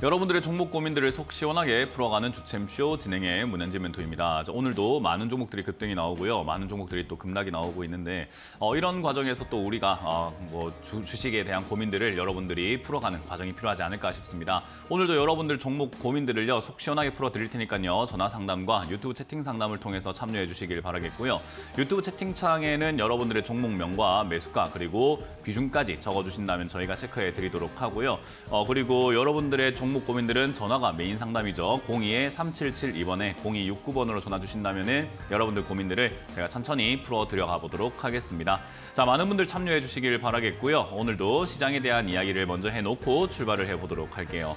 여러분들의 종목 고민들을 속 시원하게 풀어가는 주챔쇼 진행의 문현지 멘토입니다. 오늘도 많은 종목들이 급등이 나오고요. 많은 종목들이 또 급락이 나오고 있는데 어, 이런 과정에서 또 우리가 어, 뭐 주, 식에 대한 고민들을 여러분들이 풀어가는 과정이 필요하지 않을까 싶습니다. 오늘도 여러분들 종목 고민들을요. 속 시원하게 풀어드릴 테니까요. 전화 상담과 유튜브 채팅 상담을 통해서 참여해 주시길 바라겠고요. 유튜브 채팅창에는 여러분들의 종목명과 매수가 그리고 비중까지 적어주신다면 저희가 체크해 드리도록 하고요. 어, 그리고 여러분들의 종목 종목 고민들은 전화가 메인 상담이죠. 02-3772번에 0269번으로 전화 주신다면 여러분들 고민들을 제가 천천히 풀어드려가 보도록 하겠습니다. 자, 많은 분들 참여해 주시길 바라겠고요. 오늘도 시장에 대한 이야기를 먼저 해놓고 출발을 해보도록 할게요.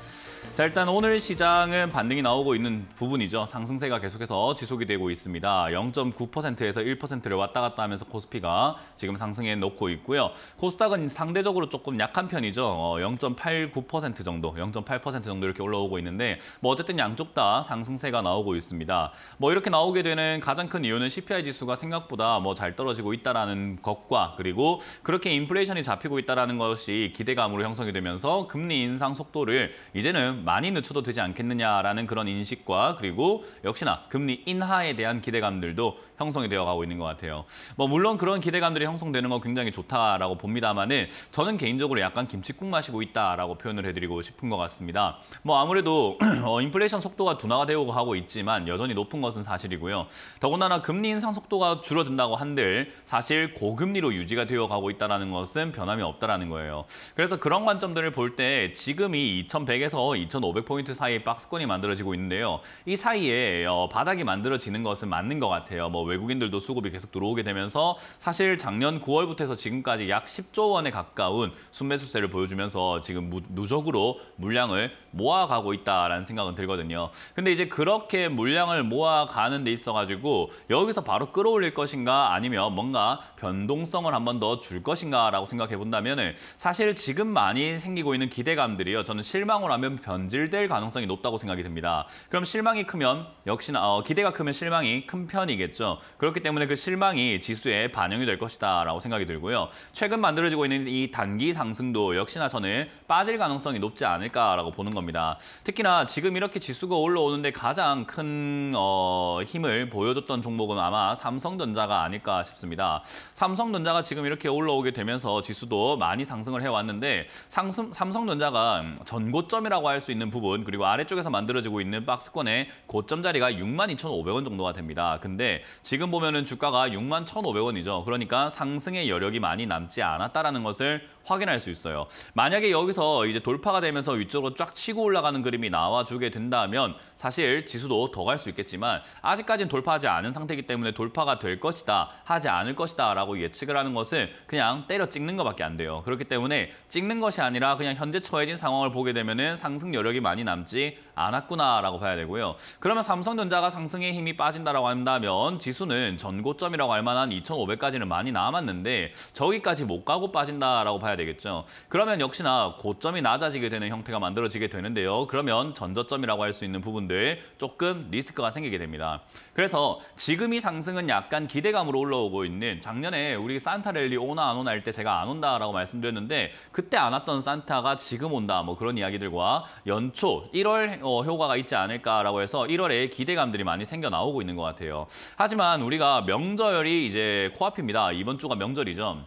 자 일단 오늘 시장은 반등이 나오고 있는 부분이죠. 상승세가 계속해서 지속이 되고 있습니다. 0.9%에서 1%를 왔다 갔다 하면서 코스피가 지금 상승해 놓고 있고요. 코스닥은 상대적으로 조금 약한 편이죠. 어, 0.89% 정도, 0.8% 정도 이렇게 올라오고 있는데 뭐 어쨌든 양쪽 다 상승세가 나오고 있습니다. 뭐 이렇게 나오게 되는 가장 큰 이유는 CPI 지수가 생각보다 뭐 잘 떨어지고 있다라는 것과 그리고 그렇게 인플레이션이 잡히고 있다라는 것이 기대감으로 형성이 되면서 금리 인상 속도를 이제는 과연 많이 늦춰도 되지 않겠느냐라는 그런 인식과 그리고 역시나 금리 인하에 대한 기대감들도 형성이 되어가고 있는 것 같아요. 뭐 물론 그런 기대감들이 형성되는 거 굉장히 좋다라고 봅니다만은 저는 개인적으로 약간 김치국 마시고 있다라고 표현을 해드리고 싶은 것 같습니다. 뭐 아무래도 어, 인플레이션 속도가 둔화가 되고 하고 있지만 여전히 높은 것은 사실이고요. 더군다나 금리 인상 속도가 줄어든다고 한들 사실 고금리로 유지가 되어가고 있다는 것은 변함이 없다는 라 거예요. 그래서 그런 관점들을 볼 때 지금이 2100에서 2500포인트 사이 박스권이 만들어지고 있는데요. 이 사이에 어, 바닥이 만들어지는 것은 맞는 것 같아요. 뭐 외국인들도 수급이 계속 들어오게 되면서 사실 작년 9월부터 해서 지금까지 약 10조 원에 가까운 순매수세를 보여주면서 지금 무, 누적으로 물량을 모아가고 있다라는 생각은 들거든요. 근데 이제 그렇게 물량을 모아가는 데 있어가지고 여기서 바로 끌어올릴 것인가 아니면 뭔가 변동성을 한 번 더 줄 것인가라고 생각해 본다면 사실 지금 많이 생기고 있는 기대감들이요. 저는 실망을 하면 변질될 가능성이 높다고 생각이 듭니다. 그럼 실망이 크면 역시나 어, 기대가 크면 실망이 큰 편이겠죠. 그렇기 때문에 그 실망이 지수에 반영이 될 것이다라고 생각이 들고요. 최근 만들어지고 있는 이 단기 상승도 역시나 저는 빠질 가능성이 높지 않을까라고 보는 겁니다. 특히나 지금 이렇게 지수가 올라오는데 가장 큰 어, 힘을 보여줬던 종목은 아마 삼성전자가 아닐까 싶습니다. 삼성전자가 지금 이렇게 올라오게 되면서 지수도 많이 상승을 해왔는데 상승, 삼성전자가 전고점이라고 할 수 있는 부분 그리고 아래쪽에서 만들어지고 있는 박스권의 고점 자리가 62,500원 정도가 됩니다. 근데 지금 보면은 주가가 6만 1,500원이죠. 그러니까 상승의 여력이 많이 남지 않았다라는 것을 확인할 수 있어요. 만약에 여기서 이제 돌파가 되면서 위쪽으로 쫙 치고 올라가는 그림이 나와주게 된다면 사실 지수도 더 갈 수 있겠지만 아직까지는 돌파하지 않은 상태이기 때문에 돌파가 될 것이다, 하지 않을 것이다 라고 예측을 하는 것은 그냥 때려 찍는 것밖에 안 돼요. 그렇기 때문에 찍는 것이 아니라 그냥 현재 처해진 상황을 보게 되면은 상승 여력이 많이 남지 않았구나라고 봐야 되고요. 그러면 삼성전자가 상승의 힘이 빠진다라고 한다면 지 지수는 전고점이라고 할 만한 2,500까지는 많이 남았는데 저기까지 못 가고 빠진다라고 봐야 되겠죠. 그러면 역시나 고점이 낮아지게 되는 형태가 만들어지게 되는데요. 그러면 전저점이라고 할 수 있는 부분들 조금 리스크가 생기게 됩니다. 그래서 지금이 상승은 약간 기대감으로 올라오고 있는 작년에 우리 산타랠리 오나 안 오나 할 때 제가 안 온다라고 말씀드렸는데 그때 안 왔던 산타가 지금 온다 뭐 그런 이야기들과 연초 1월 어, 효과가 있지 않을까라고 해서 1월에 기대감들이 많이 생겨 나오고 있는 것 같아요. 하지만 하지만 우리가 명절이 이제 코앞입니다. 이번 주가 명절이죠.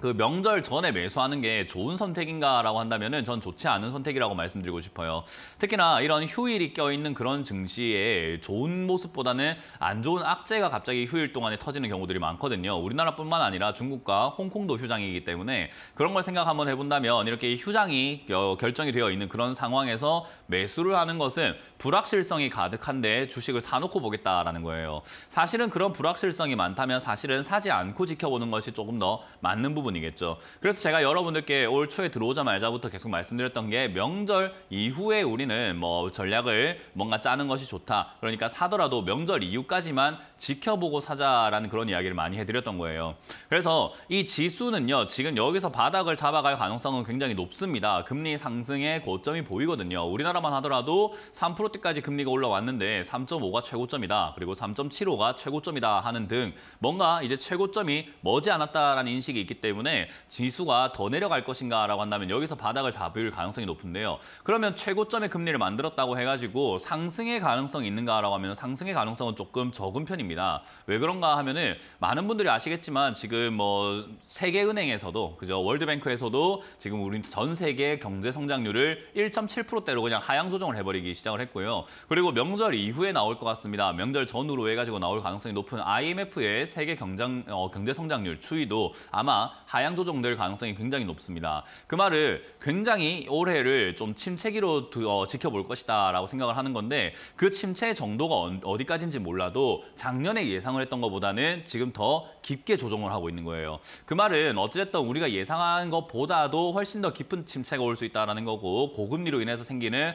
그 명절 전에 매수하는 게 좋은 선택인가라고 한다면 은전 좋지 않은 선택이라고 말씀드리고 싶어요. 특히나 이런 휴일이 껴있는 그런 증시에 좋은 모습보다는 안 좋은 악재가 갑자기 휴일 동안에 터지는 경우들이 많거든요. 우리나라뿐만 아니라 중국과 홍콩도 휴장이기 때문에 그런 걸 생각 한번 해본다면 이렇게 휴장이 결정이 되어 있는 그런 상황에서 매수를 하는 것은 불확실성이 가득한데 주식을 사놓고 보겠다라는 거예요. 사실은 그런 불확실성이 많다면 사실은 사지 않고 지켜보는 것이 조금 더 맞는 부분 부분이겠죠. 그래서 제가 여러분들께 올 초에 들어오자마자부터 계속 말씀드렸던 게 명절 이후에 우리는 뭐 전략을 뭔가 짜는 것이 좋다. 그러니까 사더라도 명절 이후까지만 지켜보고 사자라는 그런 이야기를 많이 해드렸던 거예요. 그래서 이 지수는요. 지금 여기서 바닥을 잡아갈 가능성은 굉장히 높습니다. 금리 상승의 고점이 보이거든요. 우리나라만 하더라도 3%대까지 금리가 올라왔는데 3.5가 최고점이다. 그리고 3.75가 최고점이다 하는 등 뭔가 이제 최고점이 머지않았다라는 인식이 있기 때문에 때문에 지수가 더 내려갈 것인가라고 한다면 여기서 바닥을 잡을 가능성이 높은데요. 그러면 최고점의 금리를 만들었다고 해가지고 상승의 가능성이 있는가라고 하면 상승의 가능성은 조금 적은 편입니다. 왜 그런가 하면은 많은 분들이 아시겠지만 지금 뭐 세계은행에서도 그죠 월드뱅크에서도 지금 우리 전 세계 경제 성장률을 1.7%대로 그냥 하향 조정을 해버리기 시작을 했고요. 그리고 명절 이후에 나올 것 같습니다. 명절 전후로 해가지고 나올 가능성이 높은 IMF의 세계 경장, 어, 경제 성장률 추이도 아마 하향 조정될 가능성이 굉장히 높습니다. 그 말을 굉장히 올해를 좀 침체기로 두, 어, 지켜볼 것이다라고 생각을 하는 건데 그 침체 정도가 어디까지인지 몰라도 작년에 예상을 했던 것보다는 지금 더 깊게 조정을 하고 있는 거예요. 그 말은 어찌됐든 우리가 예상한 것보다도 훨씬 더 깊은 침체가 올 수 있다는 거고 고금리로 인해서 생기는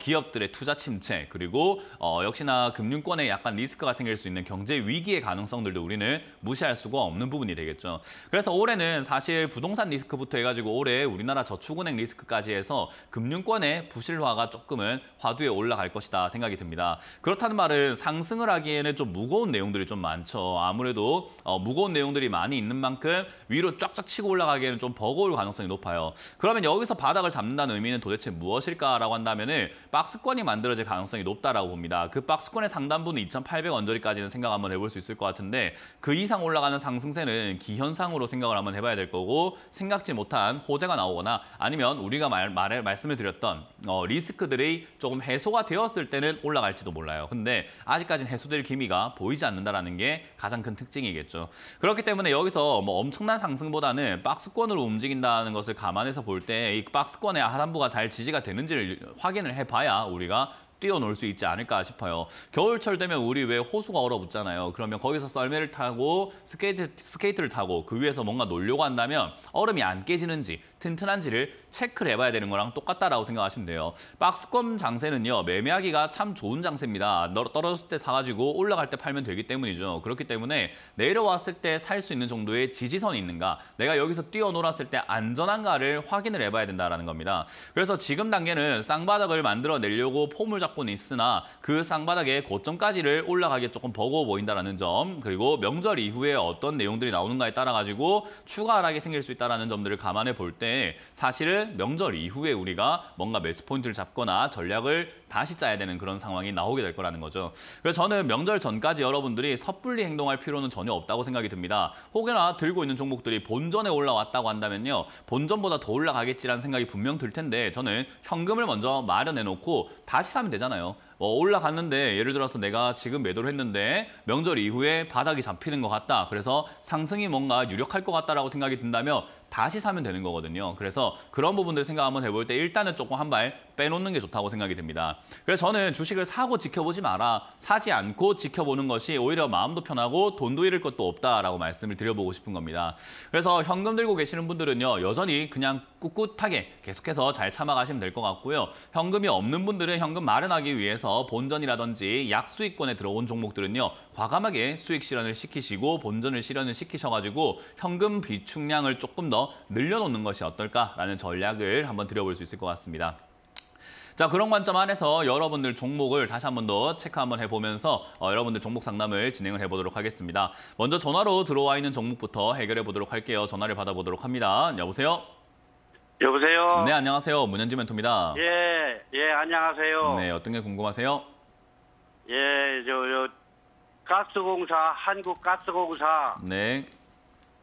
기업들의 투자 침체 그리고 어, 역시나 금융권에 약간 리스크가 생길 수 있는 경제 위기의 가능성들도 우리는 무시할 수가 없는 부분이 되겠죠. 그래서 올해는 보면은 사실 부동산 리스크부터 해가지고 올해 우리나라 저축은행 리스크까지 해서 금융권의 부실화가 조금은 화두에 올라갈 것이다 생각이 듭니다. 그렇다는 말은 상승을 하기에는 좀 무거운 내용들이 좀 많죠. 아무래도 어, 무거운 내용들이 많이 있는 만큼 위로 쫙쫙 치고 올라가기에는 좀 버거울 가능성이 높아요. 그러면 여기서 바닥을 잡는다는 의미는 도대체 무엇일까라고 한다면은 박스권이 만들어질 가능성이 높다라고 봅니다. 그 박스권의 상단부는 2,800원 저리까지는 생각 한번 해볼 수 있을 것 같은데 그 이상 올라가는 상승세는 기현상으로 생각을 한번 해 해봐야 될 거고 생각지 못한 호재가 나오거나 아니면 우리가 말, 말 말씀을 드렸던 어, 리스크들이 조금 해소가 되었을 때는 올라갈지도 몰라요. 근데 아직까지는 해소될 기미가 보이지 않는다는 게 가장 큰 특징이겠죠. 그렇기 때문에 여기서 뭐 엄청난 상승보다는 박스권으로 움직인다는 것을 감안해서 볼 때 이 박스권의 하단부가 잘 지지가 되는지를 확인을 해봐야 우리가 뛰어놀 수 있지 않을까 싶어요. 겨울철 되면 우리 왜 호수가 얼어붙잖아요. 그러면 거기서 썰매를 타고 스케이트, 스케이트를 타고 그 위에서 뭔가 놀려고 한다면 얼음이 안 깨지는지 튼튼한지를 체크를 해봐야 되는 거랑 똑같다라고 생각하시면 돼요. 박스권 장세는요. 매매하기가 참 좋은 장세입니다. 떨어졌을 때 사가지고 올라갈 때 팔면 되기 때문이죠. 그렇기 때문에 내려왔을 때 살 수 있는 정도의 지지선이 있는가 내가 여기서 뛰어놀았을 때 안전한가를 확인을 해봐야 된다는 겁니다. 그래서 지금 단계는 쌍바닥을 만들어내려고 폼을 잡 잡고는 있으나 그상바닥에 고점까지를 올라가기 조금 버거워 보인다는 점 그리고 명절 이후에 어떤 내용들이 나오는가에 따라 가지고 추가 하락이 생길 수 있다는 점들을 감안해 볼 때 사실은 명절 이후에 우리가 뭔가 매수 포인트를 잡거나 전략을 다시 짜야 되는 그런 상황이 나오게 될 거라는 거죠. 그래서 저는 명절 전까지 여러분들이 섣불리 행동할 필요는 전혀 없다고 생각이 듭니다. 혹여나 들고 있는 종목들이 본전에 올라왔다고 한다면요. 본전보다 더 올라가겠지라는 생각이 분명 들 텐데 저는 현금을 먼저 마련해 놓고 다시 사면 되죠. 되잖아요. 뭐 올라갔는데 예를 들어서 내가 지금 매도를 했는데 명절 이후에 바닥이 잡히는 것 같다. 그래서 상승이 뭔가 유력할 것 같다라고 생각이 든다면 다시 사면 되는 거거든요. 그래서 그런 부분들 생각 한번 해볼 때 일단은 조금 한 발 빼놓는 게 좋다고 생각이 듭니다. 그래서 저는 주식을 사고 지켜보지 마라. 사지 않고 지켜보는 것이 오히려 마음도 편하고 돈도 잃을 것도 없다라고 말씀을 드려보고 싶은 겁니다. 그래서 현금 들고 계시는 분들은요. 여전히 그냥 꿋꿋하게 계속해서 잘 참아가시면 될 것 같고요. 현금이 없는 분들은 현금 마련하기 위해서 본전이라든지 약수익권에 들어온 종목들은요. 과감하게 수익 실현을 시키시고 본전을 실현을 시키셔가지고 현금 비축량을 조금 더 늘려놓는 것이 어떨까라는 전략을 한번 드려볼수 있을 것 같습니다. 자 그런 관점 안에서 여러분들 종목을 다시 한번 더 체크 한번 해보면서 어, 여러분들 종목 상담을 진행을 해보도록 하겠습니다. 먼저 전화로 들어와 있는 종목부터 해결해 보도록 할게요. 전화를 받아보도록 합니다. 여보세요? 여보세요? 네, 안녕하세요. 문현지 멘토입니다. 예, 예, 안녕하세요. 네, 어떤 게 궁금하세요? 예, 저, 저 가스공사, 한국가스공사. 네.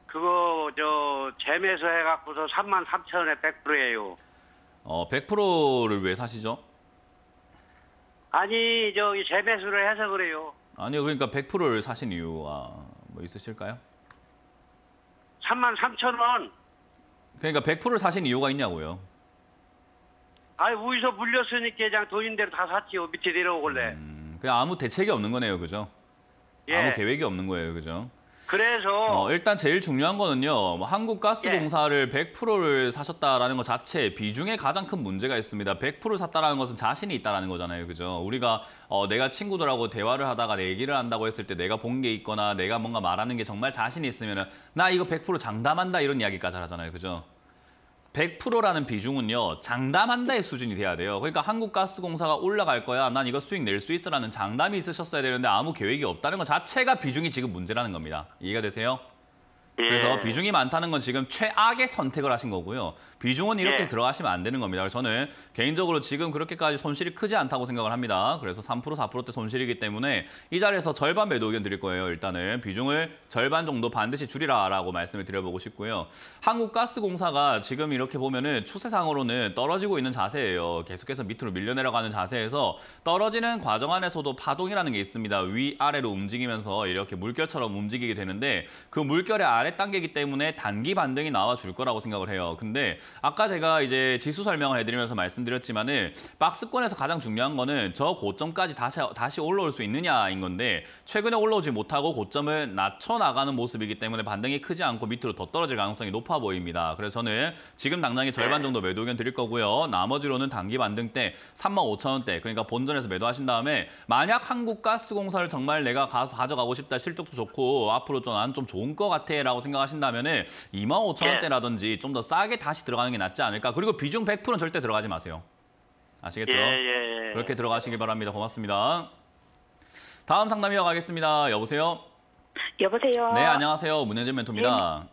그거 저 재매수 해갖고서 3만 3천 원에 100%예요. 어, 100%를 왜 사시죠? 아니 저기 재매수를 해서 그래요. 아니요, 그러니까 100%를 사신 이유가 아, 뭐 있으실까요? 3만 3천 원. 그러니까 100%를 사신 이유가 있냐고요. 아니 우리서 물렸으니까 그냥 돈인대로 다 샀지요. 밑에 내려오길래. 음, 그냥 아무 대책이 없는 거네요, 그죠? 예. 아무 계획이 없는 거예요, 그죠? 그래서 어, 일단 제일 중요한 거는요. 뭐 한국가스공사를 예. 100%를 사셨다라는 것 자체 비중에 가장 큰 문제가 있습니다. 100%를 샀다라는 것은 자신이 있다라는 거잖아요. 그죠? 우리가 어, 내가 친구들하고 대화를 하다가 내기를 한다고 했을 때 내가 본 게 있거나 내가 뭔가 말하는 게 정말 자신이 있으면 나 이거 100% 장담한다 이런 이야기까지 하잖아요. 그죠? 100%라는 비중은요 장담한다의 수준이 돼야 돼요. 그러니까 한국가스공사가 올라갈 거야, 난 이거 수익 낼 수 있어라는 장담이 있으셨어야 되는데 아무 계획이 없다는 것 자체가 비중이 지금 문제라는 겁니다. 이해가 되세요? 예. 그래서 비중이 많다는 건 지금 최악의 선택을 하신 거고요. 비중은 이렇게 네. 들어가시면 안 되는 겁니다. 저는 개인적으로 지금 그렇게까지 손실이 크지 않다고 생각을 합니다. 그래서 3% 4%대 손실이기 때문에 이 자리에서 절반 매도 의견 드릴 거예요. 일단은 비중을 절반 정도 반드시 줄이라라고 말씀을 드려보고 싶고요. 한국가스공사가 지금 이렇게 보면은 추세상으로는 떨어지고 있는 자세예요. 계속해서 밑으로 밀려내려가는 자세에서 떨어지는 과정 안에서도 파동이라는 게 있습니다. 위아래로 움직이면서 이렇게 물결처럼 움직이게 되는데 그 물결의 아래 단계이기 때문에 단기 반등이 나와 줄 거라고 생각을 해요. 근데 아까 제가 이제 지수 설명을 해드리면서 말씀드렸지만은 박스권에서 가장 중요한 거는 저 고점까지 다시 다시 올라올 수 있느냐인 건데 최근에 올라오지 못하고 고점을 낮춰 나가는 모습이기 때문에 반등이 크지 않고 밑으로 더 떨어질 가능성이 높아 보입니다. 그래서 저는 지금 당장에 절반 정도 매도 의견 드릴 거고요. 나머지로는 단기 반등 때 3만 5천 원대 그러니까 본전에서 매도하신 다음에 만약 한국가스공사를 정말 내가 가서 가져가고 싶다 실적도 좋고 앞으로 좀난좀 좋은 것 같아라고 생각하신다면은 2만 5천 원대라든지 좀 더 싸게 다시 들어. 들어가는 게 낫지 않을까. 그리고 비중 100%는 절대 들어가지 마세요. 아시겠죠? 예, 예, 예, 예. 그렇게 들어가시길 바랍니다. 고맙습니다. 다음 상담이어 가겠습니다. 여보세요? 여보세요? 네, 안녕하세요. 문혜진 멘토입니다.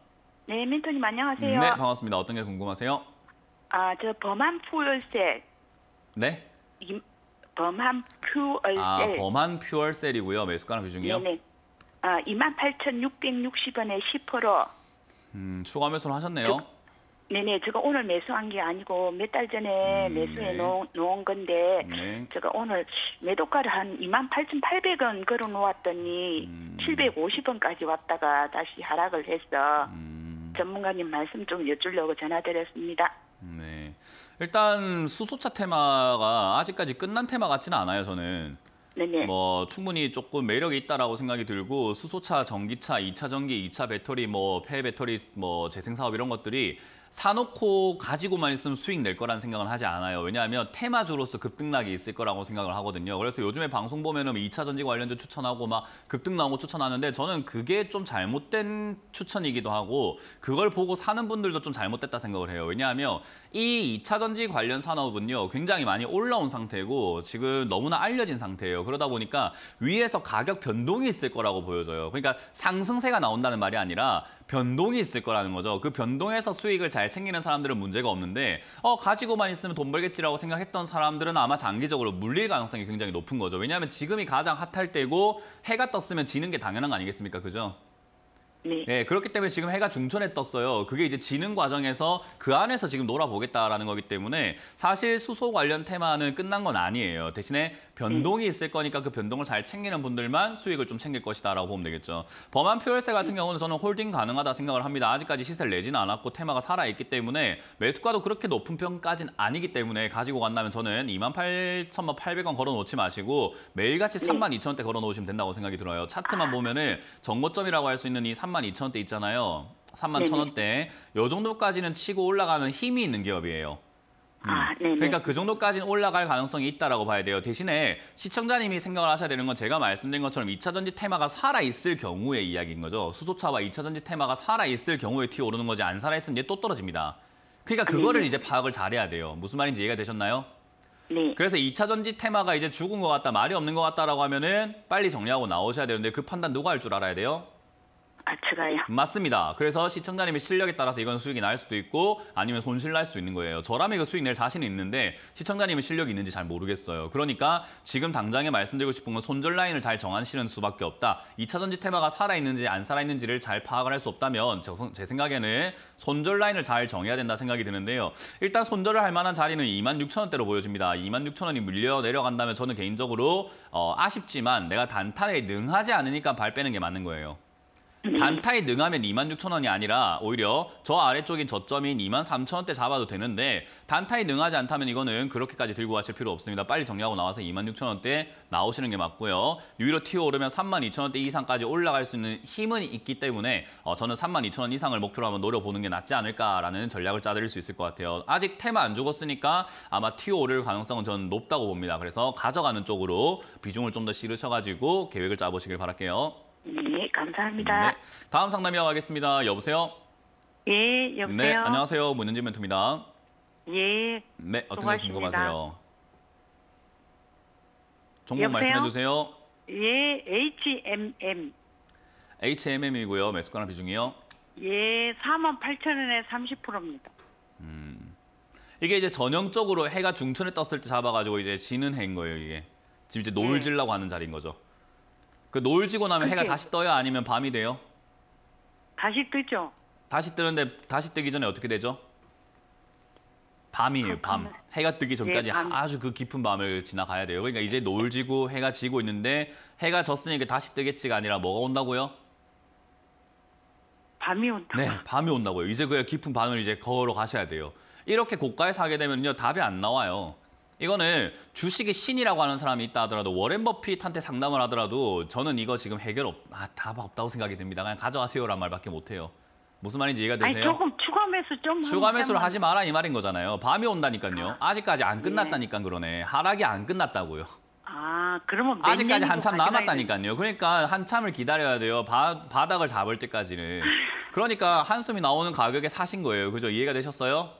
네, 네, 멘토님 안녕하세요. 네, 반갑습니다. 어떤 게 궁금하세요? 아, 저 범한 퓨얼셀. 네? 이, 범한 퓨얼셀. 아, 범한 퓨얼셀이고요. 매수가는 비중이요? 네, 네. 아, 28,660원에 10%. 음, 추가 매수를 하셨네요. 그, 네네, 제가 오늘 매수한 게 아니고 몇 달 전에 음, 매수해 네. 놓은, 놓은 건데 네. 제가 오늘 매도가를 한 28,800원 걸어 놓았더니 음. 750원까지 왔다가 다시 하락을 해서 음. 전문가님 말씀 좀 여쭈려고 전화드렸습니다. 네, 일단 수소차 테마가 아직까지 끝난 테마 같지는 않아요, 저는. 네네. 뭐 충분히 조금 매력이 있다라고 생각이 들고 수소차, 전기차, 이차 전기, 이차 배터리, 뭐 폐배터리, 뭐 재생 사업 이런 것들이 사놓고 가지고만 있으면 수익 낼 거란 생각을 하지 않아요. 왜냐하면 테마주로서 급등락이 있을 거라고 생각을 하거든요. 그래서 요즘에 방송 보면은 2차 뭐 전지 관련주 추천하고 막 급등 나오고 추천하는데 저는 그게 좀 잘못된 추천이기도 하고 그걸 보고 사는 분들도 좀 잘못됐다 생각을 해요. 왜냐하면 이 2차 전지 관련 산업은요 굉장히 많이 올라온 상태고 지금 너무나 알려진 상태예요. 그러다 보니까 위에서 가격 변동이 있을 거라고 보여져요. 그러니까 상승세가 나온다는 말이 아니라 변동이 있을 거라는 거죠. 그 변동에서 수익을 잘 챙기는 사람들은 문제가 없는데 어 가지고만 있으면 돈 벌겠지라고 생각했던 사람들은 아마 장기적으로 물릴 가능성이 굉장히 높은 거죠. 왜냐하면 지금이 가장 핫할 때고 해가 떴으면 지는 게 당연한 거 아니겠습니까? 그죠? 네. 네. 그렇기 때문에 지금 해가 중천에 떴어요. 그게 이제 지는 과정에서 그 안에서 지금 놀아보겠다라는 거기 때문에 사실 수소 관련 테마는 끝난 건 아니에요. 대신에 변동이 있을 거니까 그 변동을 잘 챙기는 분들만 수익을 좀 챙길 것이다라고 보면 되겠죠. 범한 표열세 같은 경우는 저는 홀딩 가능하다 생각을 합니다. 아직까지 시세를 내지는 않았고 테마가 살아있기 때문에 매수가도 그렇게 높은 편까진 아니기 때문에 가지고 간다면 저는 28,800원 걸어놓지 마시고 매일같이 32,000원대 걸어놓으시면 된다고 생각이 들어요. 차트만 보면 은 정고점이라고 할 수 있는 이3 3만 2천 원대 있잖아요. 3만 1천 원대. 요 정도까지는 치고 올라가는 힘이 있는 기업이에요. 음. 아, 그러니까 그 정도까지는 올라갈 가능성이 있다라고 봐야 돼요. 대신에 시청자님이 생각을 하셔야 되는 건 제가 말씀드린 것처럼 2차 전지 테마가 살아 있을 경우의 이야기인 거죠. 수소차와 2차 전지 테마가 살아 있을 경우에 튀어 오르는 거지 안 살아 있으면 이또 떨어집니다. 그러니까 그거를 아, 이제 파악을 잘해야 돼요. 무슨 말인지 이해가 되셨나요? 네. 그래서 2차 전지 테마가 이제 죽은 것 같다, 말이 없는 것 같다라고 하면은 빨리 정리하고 나오셔야 되는데 그 판단 누가 할 줄 알아야 돼요? 가치가요. 맞습니다. 그래서 시청자님의 실력에 따라서 이건 수익이 날 수도 있고 아니면 손실 날 수도 있는 거예요. 저라면 이거 수익 낼 자신이 있는데 시청자님의 실력이 있는지 잘 모르겠어요. 그러니까 지금 당장에 말씀드리고 싶은 건 손절 라인을 잘 정하시는 수밖에 없다. 2차 전지 테마가 살아있는지 안 살아있는지를 잘 파악을 할 수 없다면 제 생각에는 손절 라인을 잘 정해야 된다 생각이 드는데요. 일단 손절을 할 만한 자리는 2 6 0 0 0 원대로 보여집니다. 2 6 0 0 0 원이 물려 내려간다면 저는 개인적으로 어, 아쉽지만 내가 단타에 능하지 않으니까 발 빼는 게 맞는 거예요. 단타에 능하면 2만 6천 원이 아니라 오히려 저 아래쪽인 저점인 2만 3천 원대 잡아도 되는데 단타에 능하지 않다면 이거는 그렇게까지 들고 가실 필요 없습니다. 빨리 정리하고 나와서 2만 6천 원대 나오시는 게 맞고요. 유로 튀어 오르면 3만 2천 원대 이상까지 올라갈 수 있는 힘은 있기 때문에 어, 저는 3만 2천 원 이상을 목표로 한번 노려보는 게 낫지 않을까라는 전략을 짜드릴 수 있을 것 같아요. 아직 테마 안 죽었으니까 아마 튀어 오를 가능성은 저는 높다고 봅니다. 그래서 가져가는 쪽으로 비중을 좀 더 실으셔가지고 계획을 짜보시길 바랄게요. 예, 감사합니다. 네, 다음 상담 이어가겠습니다. 여보세요? 예, 네, 여보세요? 네, 안녕하세요. 문은지 멘토입니다. 예, 네, 어떤 거 궁금하세요? 종목 말씀해 주세요. 예, HMM. HMM이고요. 매수가나 비중이요? 예, 4만 8천 원에 30%입니다. 음, 이게 이제 전형적으로 해가 중천에 떴을 때 잡아가지고 이제 지는 해인 거예요, 이게. 지금 이제 노을 네. 질라고 하는 자리인 거죠. 그 노을 지고 나면 해가 다시 떠요? 아니면 밤이 돼요? 다시 뜨죠. 다시 뜨는데 다시 뜨기 전에 어떻게 되죠? 밤이에요, 아, 밤. 해가 뜨기 전까지 네, 아주 그 깊은 밤을 지나가야 돼요. 그러니까 이제 노을 지고 해가 지고 있는데 해가 졌으니까 그 다시 뜨겠지가 아니라 뭐가 온다고요? 밤이 온다. 네, 밤이 온다고요. 이제 그 깊은 밤을 이제 걸어 가셔야 돼요. 이렇게 고가에 사게 되면요, 답이 안 나와요. 이거는 주식의 신이라고 하는 사람이 있다 하더라도 워렌 버핏한테 상담을 하더라도 저는 이거 지금 해결 없, 아, 답 없다고 생각이 듭니다. 그냥 가져가세요란 말밖에 못해요. 무슨 말인지 이해가 되세요? 아니, 조금 추가 매수 좀 추가 매수를 하지 마라 이 말인 거잖아요. 밤이 온다니까요. 아, 아직까지 안 예. 끝났다니까 그러네. 하락이 안 끝났다고요. 아, 그러면 아직까지 한참 남았다니까요. 그러니까 한참을 기다려야 돼요. 바, 바닥을 잡을 때까지는. 그러니까 한숨이 나오는 가격에 사신 거예요. 그죠? 이해가 되셨어요?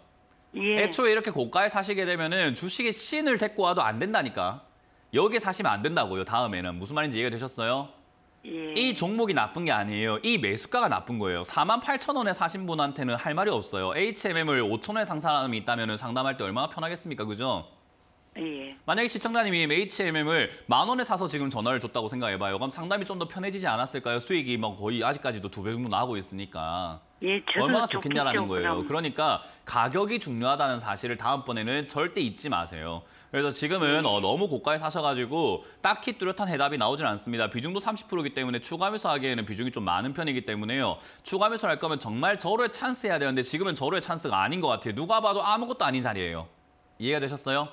예. 애초에 이렇게 고가에 사시게 되면은 주식의 신을 데리고 와도 안 된다니까. 여기에 사시면 안 된다고요. 다음에는 무슨 말인지 이해가 되셨어요? 예. 이 종목이 나쁜 게 아니에요. 이 매수가가 나쁜 거예요. 4만 8천 원에 사신 분한테는 할 말이 없어요. HMM을 5천 원에 상 사람이 있다면 상담할 때 얼마나 편하겠습니까? 그죠? 예. 만약에 시청자님이 HMM을 만 원에 사서 지금 전화를 줬다고 생각해봐요. 그럼 상담이 좀 더 편해지지 않았을까요? 수익이 막 뭐 거의 아직까지도 두 배 정도 나고 있으니까. 예, 얼마나 좋겠냐라는 거예요. 그럼. 그러니까 가격이 중요하다는 사실을 다음번에는 절대 잊지 마세요. 그래서 지금은 네. 어, 너무 고가에 사셔가지고 딱히 뚜렷한 해답이 나오진 않습니다. 비중도 30%이기 때문에 추가 매수하기에는 비중이 좀 많은 편이기 때문에요. 추가 매수할 를 거면 정말 저로의 찬스 해야 되는데 지금은 저로의 찬스가 아닌 것 같아요. 누가 봐도 아무것도 아닌 자리예요. 이해가 되셨어요?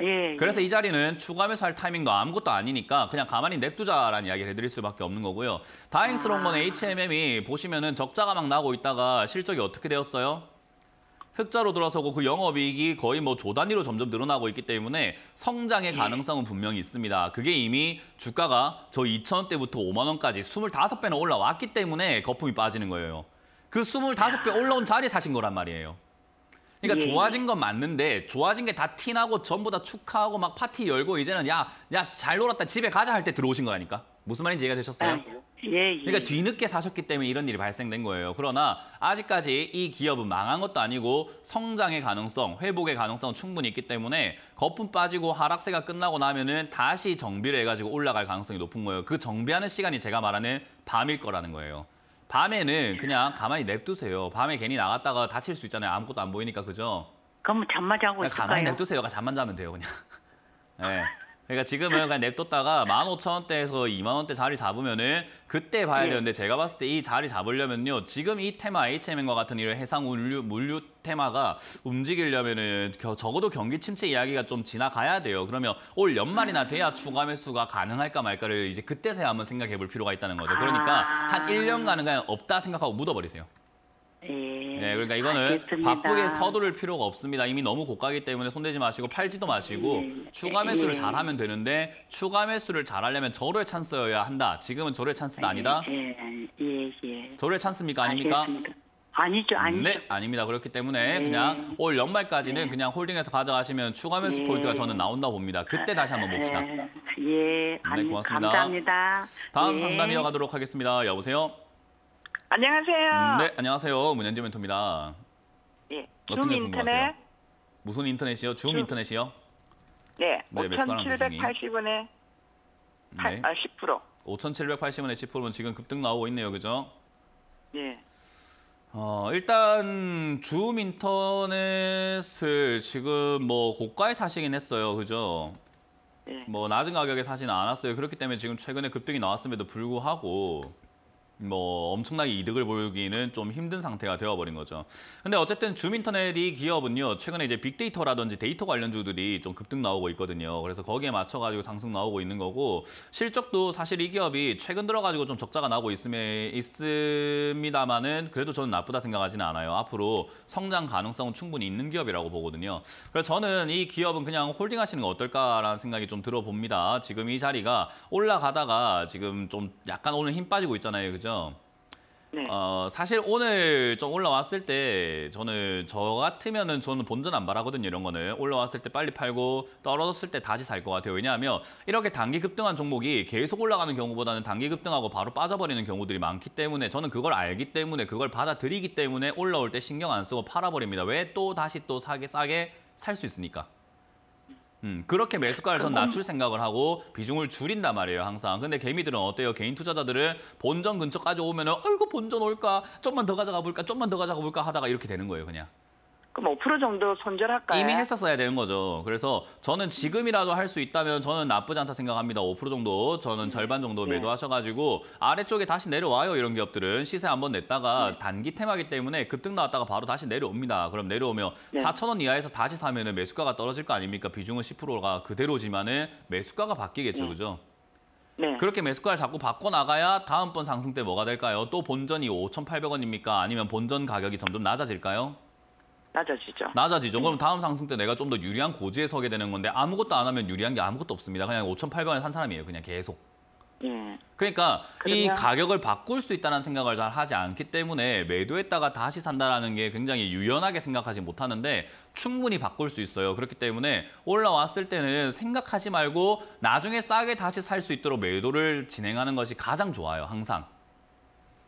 예, 예, 그래서 예. 이 자리는 추가하면서 할 타이밍도 아무것도 아니니까 그냥 가만히 냅두자라는 이야기를 해드릴 수밖에 없는 거고요. 다행스러운 아. 건 HMM이 보시면은 적자가 막 나고 있다가 실적이 어떻게 되었어요? 흑자로 들어서고그 영업이익이 거의 뭐 조 단위로 점점 늘어나고 있기 때문에 성장의 예. 가능성은 분명히 있습니다. 그게 이미 주가가 저 2,000원대부터 5만 원까지 25배나 올라왔기 때문에 거품이 빠지는 거예요. 그 25배 올라온 자리 에 사신 거란 말이에요. 그러니까 예. 좋아진 건 맞는데 좋아진 게 다 티나고 전부 다 축하하고 막 파티 열고 이제는 야 야 잘 놀았다 집에 가자 할 때 들어오신 거라니까 무슨 말인지 이해가 되셨어요? 아, 예, 예. 그러니까 뒤늦게 사셨기 때문에 이런 일이 발생된 거예요. 그러나 아직까지 이 기업은 망한 것도 아니고 성장의 가능성, 회복의 가능성은 충분히 있기 때문에 거품 빠지고 하락세가 끝나고 나면은 다시 정비를 해가지고 올라갈 가능성이 높은 거예요. 그 정비하는 시간이 제가 말하는 밤일 거라는 거예요. 밤에는 그냥 가만히 냅두세요. 밤에 괜히 나갔다가 다칠 수 있잖아요. 아무것도 안 보이니까 그죠? 그럼 잠만 자고 있을까요? 가만히 냅두세요. 잠만 자면 돼요, 그냥. 네. 그러니까 지금은 그냥 냅뒀다가 15,000원대에서 2만 원대 자리 잡으면은 그때 봐야 네. 되는데 제가 봤을 때 이 자리 잡으려면요. 지금 이 테마 HMN과 같은 이런 해상 물류 물류 테마가 움직이려면은 적어도 경기 침체 이야기가 좀 지나가야 돼요. 그러면 올 연말이나 돼야 음. 추가 매수가 가능할까 말까를 이제 그때서야 한번 생각해 볼 필요가 있다는 거죠. 그러니까 한 1년간은 그냥 없다 생각하고 묻어버리세요. 예. 네, 그러니까 이거는 알겠습니다. 바쁘게 서두를 필요가 없습니다. 이미 너무 고가기 때문에 손대지 마시고 팔지도 마시고 예. 예. 추가 매수를 예. 잘하면 되는데 추가 매수를 잘하려면 절호의 찬스여야 한다. 지금은 절호의 찬스는 아, 아니다. 예, 예, 예, 절호의 찬스입니까? 아닙니까? 아니죠, 아니죠. 네, 아닙니다. 그렇기 때문에 네. 그냥 올 연말까지는 네. 그냥 홀딩해서 가져가시면 추가 매수 네. 포인트가 저는 나온다 봅니다. 그때 다시 한번 봅시다. 예, 네, 고맙습니다. 감사합니다. 다음 상담 이어가도록 하겠습니다. 여보세요? 안녕하세요. 네, 안녕하세요. 문현지 멘토입니다. 예. 어 인터넷. 무슨 인터넷이요? 줌, 줌. 인터넷이요? 네, 네, 5,780원에 네. 10%. 5,780원에 10%면 지금 급등 나오고 있네요. 그죠? 예. 어, 일단 줌 인터넷을 지금 뭐 고가에 사시긴 했어요. 그죠? 예. 뭐 낮은 가격에 사지는 않았어요. 그렇기 때문에 지금 최근에 급등이 나왔음에도 불구하고 뭐 엄청나게 이득을 보이기는 좀 힘든 상태가 되어버린 거죠. 근데 어쨌든 주민터넷이 기업은요 최근에 이제 빅데이터라든지 데이터 관련주들이 좀 급등 나오고 있거든요. 그래서 거기에 맞춰가지고 상승 나오고 있는 거고 실적도 사실 이 기업이 최근 들어가지고 좀 적자가 나고 있 있습니다만은 그래도 저는 나쁘다 생각하지는 않아요. 앞으로 성장 가능성은 충분히 있는 기업이라고 보거든요. 그래서 저는 이 기업은 그냥 홀딩하시는 거 어떨까라는 생각이 좀 들어봅니다. 지금 이 자리가 올라가다가 지금 좀 약간 오늘 힘 빠지고 있잖아요, 그죠? 거죠. 네. 어, 사실 오늘 좀 올라왔을 때 저는 저 같으면은 저는 본전 안 바라거든요 이런 거는 올라왔을 때 빨리 팔고 떨어졌을 때 다시 살 것 같아요 왜냐하면 이렇게 단기 급등한 종목이 계속 올라가는 경우보다는 단기 급등하고 바로 빠져버리는 경우들이 많기 때문에 저는 그걸 알기 때문에 그걸 받아들이기 때문에 올라올 때 신경 안 쓰고 팔아버립니다 왜 또 다시 또 사게 싸게 살 수 있으니까 음, 그렇게 매수가를 전 낮출 생각을 하고 비중을 줄인단 말이에요, 항상. 근데 개미들은 어때요? 개인 투자자들은 본전 근처까지 오면은 아이고 본전 올까? 좀만 더 가져가 볼까? 좀만 더 가져가 볼까? 하다가 이렇게 되는 거예요, 그냥. 그럼 5% 정도 손절할까요? 이미 했었어야 되는 거죠. 그래서 저는 지금이라도 할 수 있다면 저는 나쁘지 않다 생각합니다. 5% 정도 저는 음. 절반 정도 네. 매도하셔가지고 아래쪽에 다시 내려와요. 이런 기업들은 시세 한번 냈다가 네. 단기 테마기 때문에 급등 나왔다가 바로 다시 내려옵니다. 그럼 내려오면 네. 4천 원 이하에서 다시 사면 은 매수가가 떨어질 거 아닙니까? 비중은 10%가 그대로지만 은 매수가가 바뀌겠죠. 네. 그죠? 네. 그렇게 매수가를 자꾸 바꿔나가야 다음번 상승 때 뭐가 될까요? 또 본전이 5,800원입니까? 아니면 본전 가격이 점점 낮아질까요? 낮아지죠. 낮아지죠. 그럼 다음 상승 때 내가 좀 더 유리한 고지에 서게 되는 건데 아무것도 안 하면 유리한 게 아무것도 없습니다. 그냥 5,800원에 산 사람이에요. 그냥 계속. 예. 그러니까 그러면... 이 가격을 바꿀 수 있다는 생각을 잘 하지 않기 때문에 매도했다가 다시 산다라는 게 굉장히 유연하게 생각하지 못하는데 충분히 바꿀 수 있어요. 그렇기 때문에 올라왔을 때는 생각하지 말고 나중에 싸게 다시 살 수 있도록 매도를 진행하는 것이 가장 좋아요. 항상.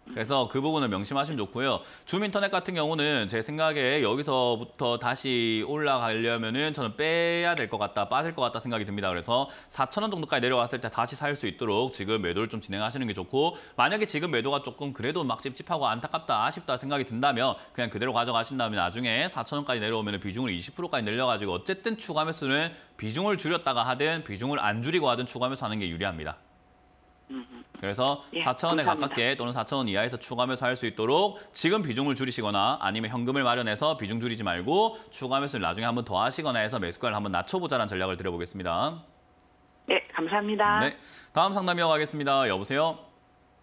그래서 그 부분을 명심하시면 좋고요. 줌인터넷 같은 경우는 제 생각에 여기서부터 다시 올라가려면은 저는 빼야 될 것 같다, 빠질 것 같다 생각이 듭니다. 그래서 4,000원 정도까지 내려왔을 때 다시 살 수 있도록 지금 매도를 좀 진행하시는 게 좋고 만약에 지금 매도가 조금 그래도 막 찝찝하고 안타깝다, 아쉽다 생각이 든다면 그냥 그대로 가져가신 다면 나중에 4,000원까지 내려오면 비중을 20%까지 늘려가지고 어쨌든 추가 매수는 비중을 줄였다가 하든 비중을 안 줄이고 하든 추가 매수하는 게 유리합니다. 그래서 예, 4천 원에 가깝게 또는 4천 원 이하에서 추가하면서 할수 있도록 지금 비중을 줄이시거나 아니면 현금을 마련해서 비중 줄이지 말고 추가하면서 나중에 한번 더 하시거나 해서 매수가를 한번 낮춰보자는 전략을 드려보겠습니다. 네, 감사합니다. 네, 다음 상담이어 가겠습니다. 여보세요?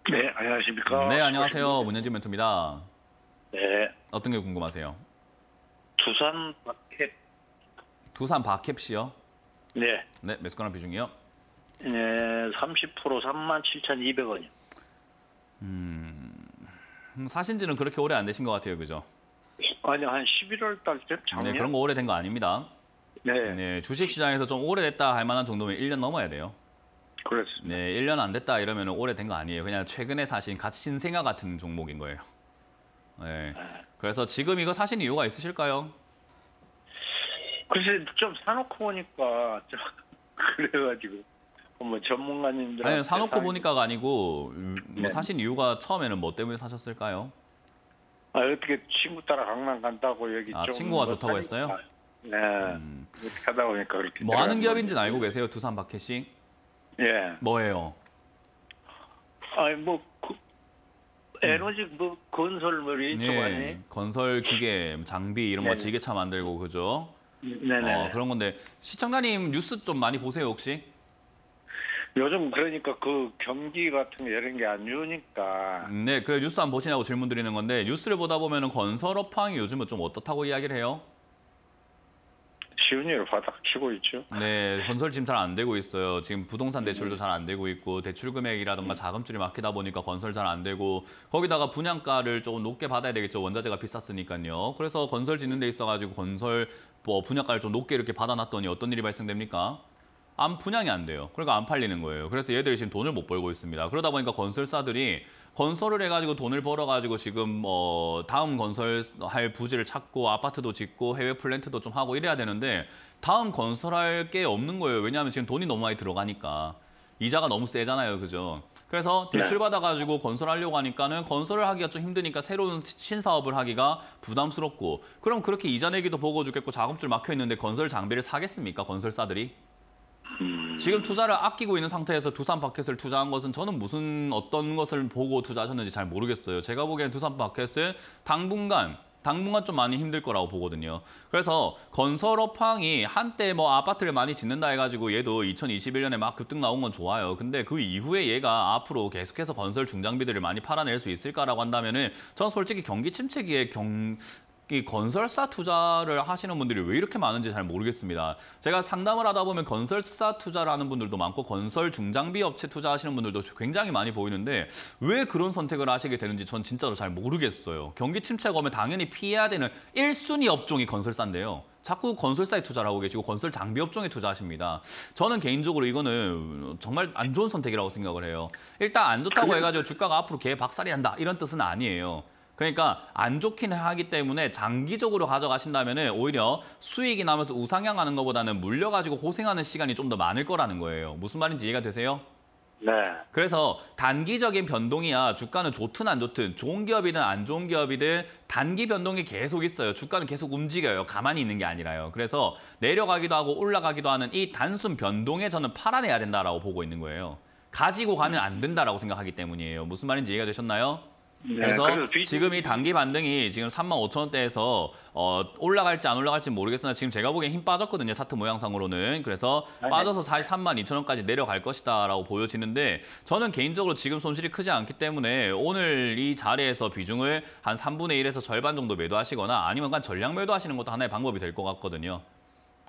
네, 안녕하십니까? 네, 안녕하세요. 문현진 멘토입니다. 네. 어떤 게 궁금하세요? 두산 박캡. 두산 박캡시요? 네. 네, 매수가랑 비중이요? 예, 30% 3만 7,200원이요. 음, 사신지는 그렇게 오래 안 되신 것 같아요, 그죠? 아니, 한 11월 달쯤 작년. 네, 그런 거 오래된 거 아닙니다. 네. 네, 주식 시장에서 좀 오래됐다 할 만한 정도면 1년 넘어야 돼요. 그렇습니다. 네, 1년 안 됐다 이러면 오래된 거 아니에요. 그냥 최근에 사신 갇힌 생화 같은 종목인 거예요. 네, 네. 그래서 지금 이거 사신 이유가 있으실까요? 글쎄 좀 사놓고 보니까 좀 그래가지고. 뭐 전문가님들 아니 사놓고 보니까가 아니고 음, 뭐 네. 사신 이유가 처음에는 뭐 때문에 사셨을까요? 아 어떻게 친구 따라 강남 간다고 여기 아 친구가 좋다고 하니까. 했어요? 네 음. 하다 보니까 그렇게 뭐 하는 기업인지는 알고 계세요 두산 박해씨? 예 뭐예요? 아니 뭐 그, 에너지 그 뭐 건설물이 네, 아니 건설 기계 장비 이런 거 네. 지게차 만들고 그죠? 네네 네, 어, 네. 그런 건데 시청자님 뉴스 좀 많이 보세요 혹시? 요즘 그러니까 그 경기 같은 게 이런 게안 좋으니까. 네, 그래 뉴스 안 보시냐고 질문 드리는 건데 뉴스를 보다 보면 건설업 황이 요즘은 좀 어떻다고 이야기를 해요? 지훈이를 바닥 치고 있죠. 네, 건설 지금 잘 안 되고 있어요. 지금 부동산 대출도 잘 안 되고 있고 대출 금액이라든가 자금줄이 막히다 보니까 건설 잘 안 되고 거기다가 분양가를 조금 높게 받아야 되겠죠. 원자재가 비쌌으니까요. 그래서 건설 짓는 데 있어가지고 건설 뭐 분양가를 좀 높게 이렇게 받아놨더니 어떤 일이 발생됩니까? 안 분양이 안 돼요. 그러니까 안 팔리는 거예요. 그래서 얘들이 지금 돈을 못 벌고 있습니다. 그러다 보니까 건설사들이 건설을 해가지고 돈을 벌어가지고 지금 어 다음 건설할 부지를 찾고 아파트도 짓고 해외 플랜트도 좀 하고 이래야 되는데 다음 건설할 게 없는 거예요. 왜냐하면 지금 돈이 너무 많이 들어가니까 이자가 너무 세잖아요, 그죠? 그래서 대출 네. 받아가지고 건설하려고 하니까는 건설을 하기가 좀 힘드니까 새로운 신사업을 하기가 부담스럽고 그럼 그렇게 이자 내기도 보고 죽겠고 작업줄 막혀 있는데 건설 장비를 사겠습니까 건설사들이? 음. 지금 투자를 아끼고 있는 상태에서 두산 바켓을 투자한 것은 저는 무슨 어떤 것을 보고 투자하셨는지 잘 모르겠어요. 제가 보기엔 두산 바켓은 당분간 당분간 좀 많이 힘들 거라고 보거든요. 그래서 건설업황이 한때 뭐 아파트를 많이 짓는다 해가지고 얘도 2021년에 막 급등 나온 건 좋아요. 근데 그 이후에 얘가 앞으로 계속해서 건설 중장비들을 많이 팔아낼 수 있을까라고 한다면은 전 솔직히 경기 침체기에 경이 건설사 투자를 하시는 분들이 왜 이렇게 많은지 잘 모르겠습니다. 제가 상담을 하다 보면 건설사 투자를 하는 분들도 많고 건설 중장비 업체 투자하시는 분들도 굉장히 많이 보이는데 왜 그런 선택을 하시게 되는지 전 진짜로 잘 모르겠어요. 경기 침체가 오면 당연히 피해야 되는 1순위 업종이 건설사인데요. 자꾸 건설사에 투자를 하고 계시고 건설 장비 업종에 투자하십니다. 저는 개인적으로 이거는 정말 안 좋은 선택이라고 생각을 해요. 일단 안 좋다고 해가지고 주가가 앞으로 개 박살이 난다 이런 뜻은 아니에요. 그러니까 안 좋긴 하기 때문에 장기적으로 가져가신다면 오히려 수익이 나면서 우상향하는 것보다는 물려가지고 고생하는 시간이 좀 더 많을 거라는 거예요. 무슨 말인지 이해가 되세요? 네. 그래서 단기적인 변동이야 주가는 좋든 안 좋든 좋은 기업이든 안 좋은 기업이든 단기 변동이 계속 있어요. 주가는 계속 움직여요. 가만히 있는 게 아니라요. 그래서 내려가기도 하고 올라가기도 하는 이 단순 변동에 저는 팔아내야 된다라고 보고 있는 거예요. 가지고 가면 안 된다라고 생각하기 때문이에요. 무슨 말인지 이해가 되셨나요? 네, 그래서, 지금 이 단기 반등이 지금 3만 5천 원대에서 어, 올라갈지 안 올라갈지 모르겠으나 지금 제가 보기엔 힘 빠졌거든요. 차트 모양상으로는. 그래서 네. 빠져서 43만 2천 원까지 내려갈 것이다라고 보여지는데 저는 개인적으로 지금 손실이 크지 않기 때문에 오늘 이 자리에서 비중을 한 3분의 1에서 절반 정도 매도하시거나 아니면 그냥 전량 매도하시는 것도 하나의 방법이 될 것 같거든요.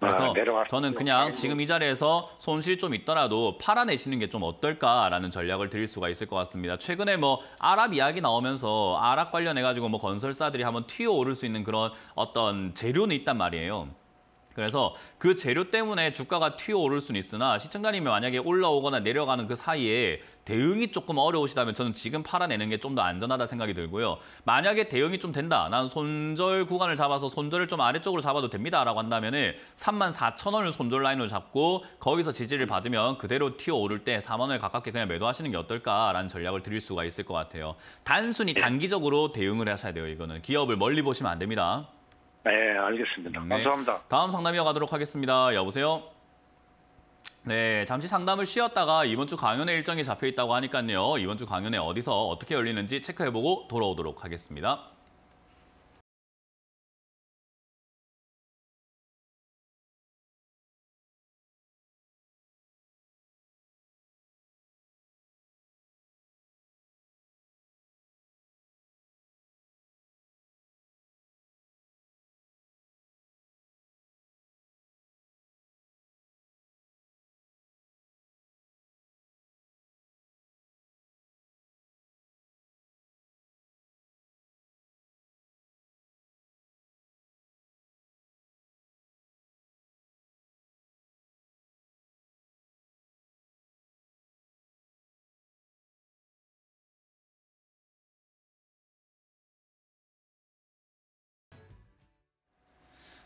그래서 아, 저는 그냥 지금 이 자리에서 손실 좀 있더라도 팔아내시는 게 좀 어떨까라는 전략을 드릴 수가 있을 것 같습니다. 최근에 뭐 아랍 이야기 나오면서 아랍 관련해가지고 뭐 건설사들이 한번 튀어오를 수 있는 그런 어떤 재료는 있단 말이에요. 그래서 그 재료 때문에 주가가 튀어오를 수는 있으나 시청자님이 만약에 올라오거나 내려가는 그 사이에 대응이 조금 어려우시다면 저는 지금 팔아내는 게 좀 더 안전하다 생각이 들고요. 만약에 대응이 좀 된다. 난 손절 구간을 잡아서 손절을 좀 아래쪽으로 잡아도 됩니다라고 한다면 은 3만 4천 원을 손절 라인으로 잡고 거기서 지지를 받으면 그대로 튀어오를 때 4만 원에 가깝게 그냥 매도하시는 게 어떨까라는 전략을 드릴 수가 있을 것 같아요. 단순히 네. 단기적으로 대응을 하셔야 돼요. 이거는 기업을 멀리 보시면 안 됩니다. 네, 알겠습니다. 네. 감사합니다. 다음 상담 이어가도록 하겠습니다. 여보세요? 네, 잠시 상담을 쉬었다가 이번 주 강연회 일정이 잡혀 있다고 하니까요. 이번 주 강연회 어디서 어떻게 열리는지 체크해보고 돌아오도록 하겠습니다.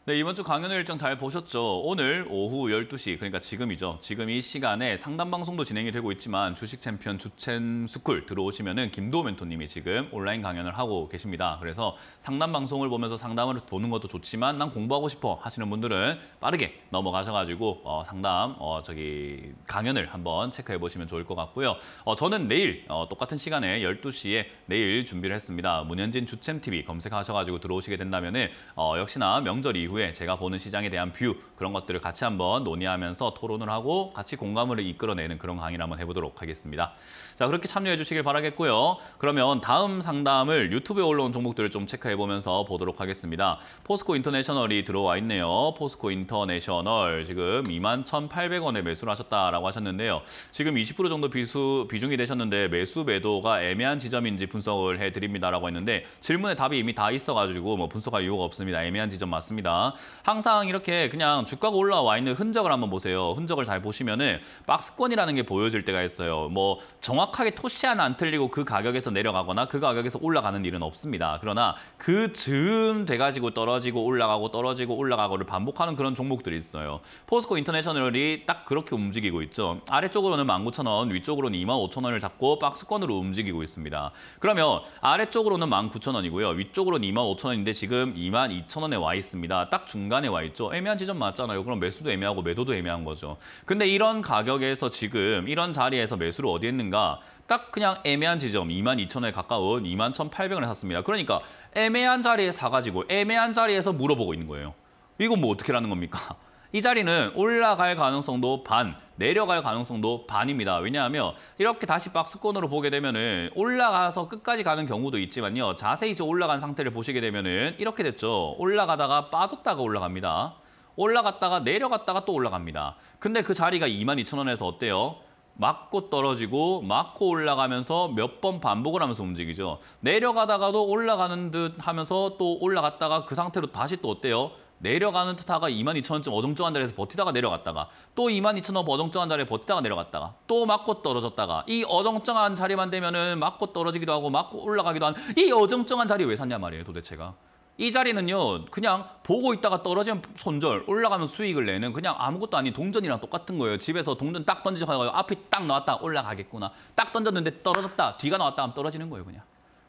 네, 이번 주 강연회 일정 잘 보셨죠? 오늘 오후 12시, 그러니까 지금이죠. 지금 이 시간에 상담 방송도 진행이 되고 있지만 주식 챔피언 주챔 스쿨 들어오시면 은 김도호 멘토님이 지금 온라인 강연을 하고 계십니다. 그래서 상담 방송을 보면서 상담을 보는 것도 좋지만 난 공부하고 싶어 하시는 분들은 빠르게 넘어가셔가지고 어, 상담 어, 저기 강연을 한번 체크해 보시면 좋을 것 같고요. 어, 저는 내일 어, 똑같은 시간에 12시에 내일 준비를 했습니다. 문현진 주챔 TV 검색하셔가지고 들어오시게 된다면 은 어, 역시나 명절 이후 이후에 제가 보는 시장에 대한 뷰 그런 것들을 같이 한번 논의하면서 토론을 하고 같이 공감을 이끌어내는 그런 강의를 한번 해보도록 하겠습니다. 자 그렇게 참여해 주시길 바라겠고요. 그러면 다음 상담을 유튜브에 올라온 종목들을 좀 체크해보면서 보도록 하겠습니다. 포스코 인터내셔널이 들어와 있네요. 포스코 인터내셔널 지금 21,800원에 매수를 하셨다라고 하셨는데요. 지금 20% 정도 비수, 비중이 되셨는데 매수 매도가 애매한 지점인지 분석을 해드립니다라고 했는데 질문에 답이 이미 다 있어가지고 뭐 분석할 이유가 없습니다. 애매한 지점 맞습니다. 항상 이렇게 그냥 주가가 올라와 있는 흔적을 한번 보세요. 흔적을 잘 보시면은 박스권이라는 게 보여질 때가 있어요. 뭐 정확하게 토시 하나 안 틀리고 그 가격에서 내려가거나 그 가격에서 올라가는 일은 없습니다. 그러나 그 즈음 돼가지고 떨어지고 올라가고 떨어지고 올라가고를 반복하는 그런 종목들이 있어요. 포스코 인터내셔널이 딱 그렇게 움직이고 있죠. 아래쪽으로는 19,000원, 위쪽으로는 25,000원을 잡고 박스권으로 움직이고 있습니다. 그러면 아래쪽으로는 19,000원이고요. 위쪽으로는 25,000원인데 지금 22,000원에 와 있습니다. 딱 중간에 와 있죠. 애매한 지점 맞잖아요. 그럼 매수도 애매하고 매도도 애매한 거죠. 근데 이런 가격에서 지금 이런 자리에서 매수를 어디 했는가? 딱 그냥 애매한 지점 22,000원에 가까운 21,800원에 샀습니다. 그러니까 애매한 자리에 사가지고 애매한 자리에서 물어보고 있는 거예요. 이건 뭐 어떻게 라는 겁니까? 이 자리는 올라갈 가능성도 반, 내려갈 가능성도 반입니다. 왜냐하면 이렇게 다시 박스권으로 보게 되면은 올라가서 끝까지 가는 경우도 있지만요. 자세히 저 올라간 상태를 보시게 되면은 이렇게 됐죠. 올라가다가 빠졌다가 올라갑니다. 올라갔다가 내려갔다가 또 올라갑니다. 근데 그 자리가 22,000원에서 어때요? 맞고 떨어지고 맞고 올라가면서 몇 번 반복을 하면서 움직이죠. 내려가다가도 올라가는 듯 하면서 또 올라갔다가 그 상태로 다시 또 어때요? 내려가는 타다가 22,000원쯤 어정쩡한 자리에서 버티다가 내려갔다가 또 22,000원 어정쩡한 자리에 버티다가 내려갔다가 또 맞고 떨어졌다가 이 어정쩡한 자리만 되면은 맞고 떨어지기도 하고 맞고 올라가기도 하는 이 어정쩡한 자리 왜 샀냐 말이에요 도대체가. 이 자리는요 그냥 보고 있다가 떨어지면 손절 올라가면 수익을 내는 그냥 아무것도 아닌 동전이랑 똑같은 거예요 집에서 동전 딱 던지고 앞이 딱 나왔다 올라가겠구나 딱 던졌는데 떨어졌다 뒤가 나왔다 하면 떨어지는 거예요 그냥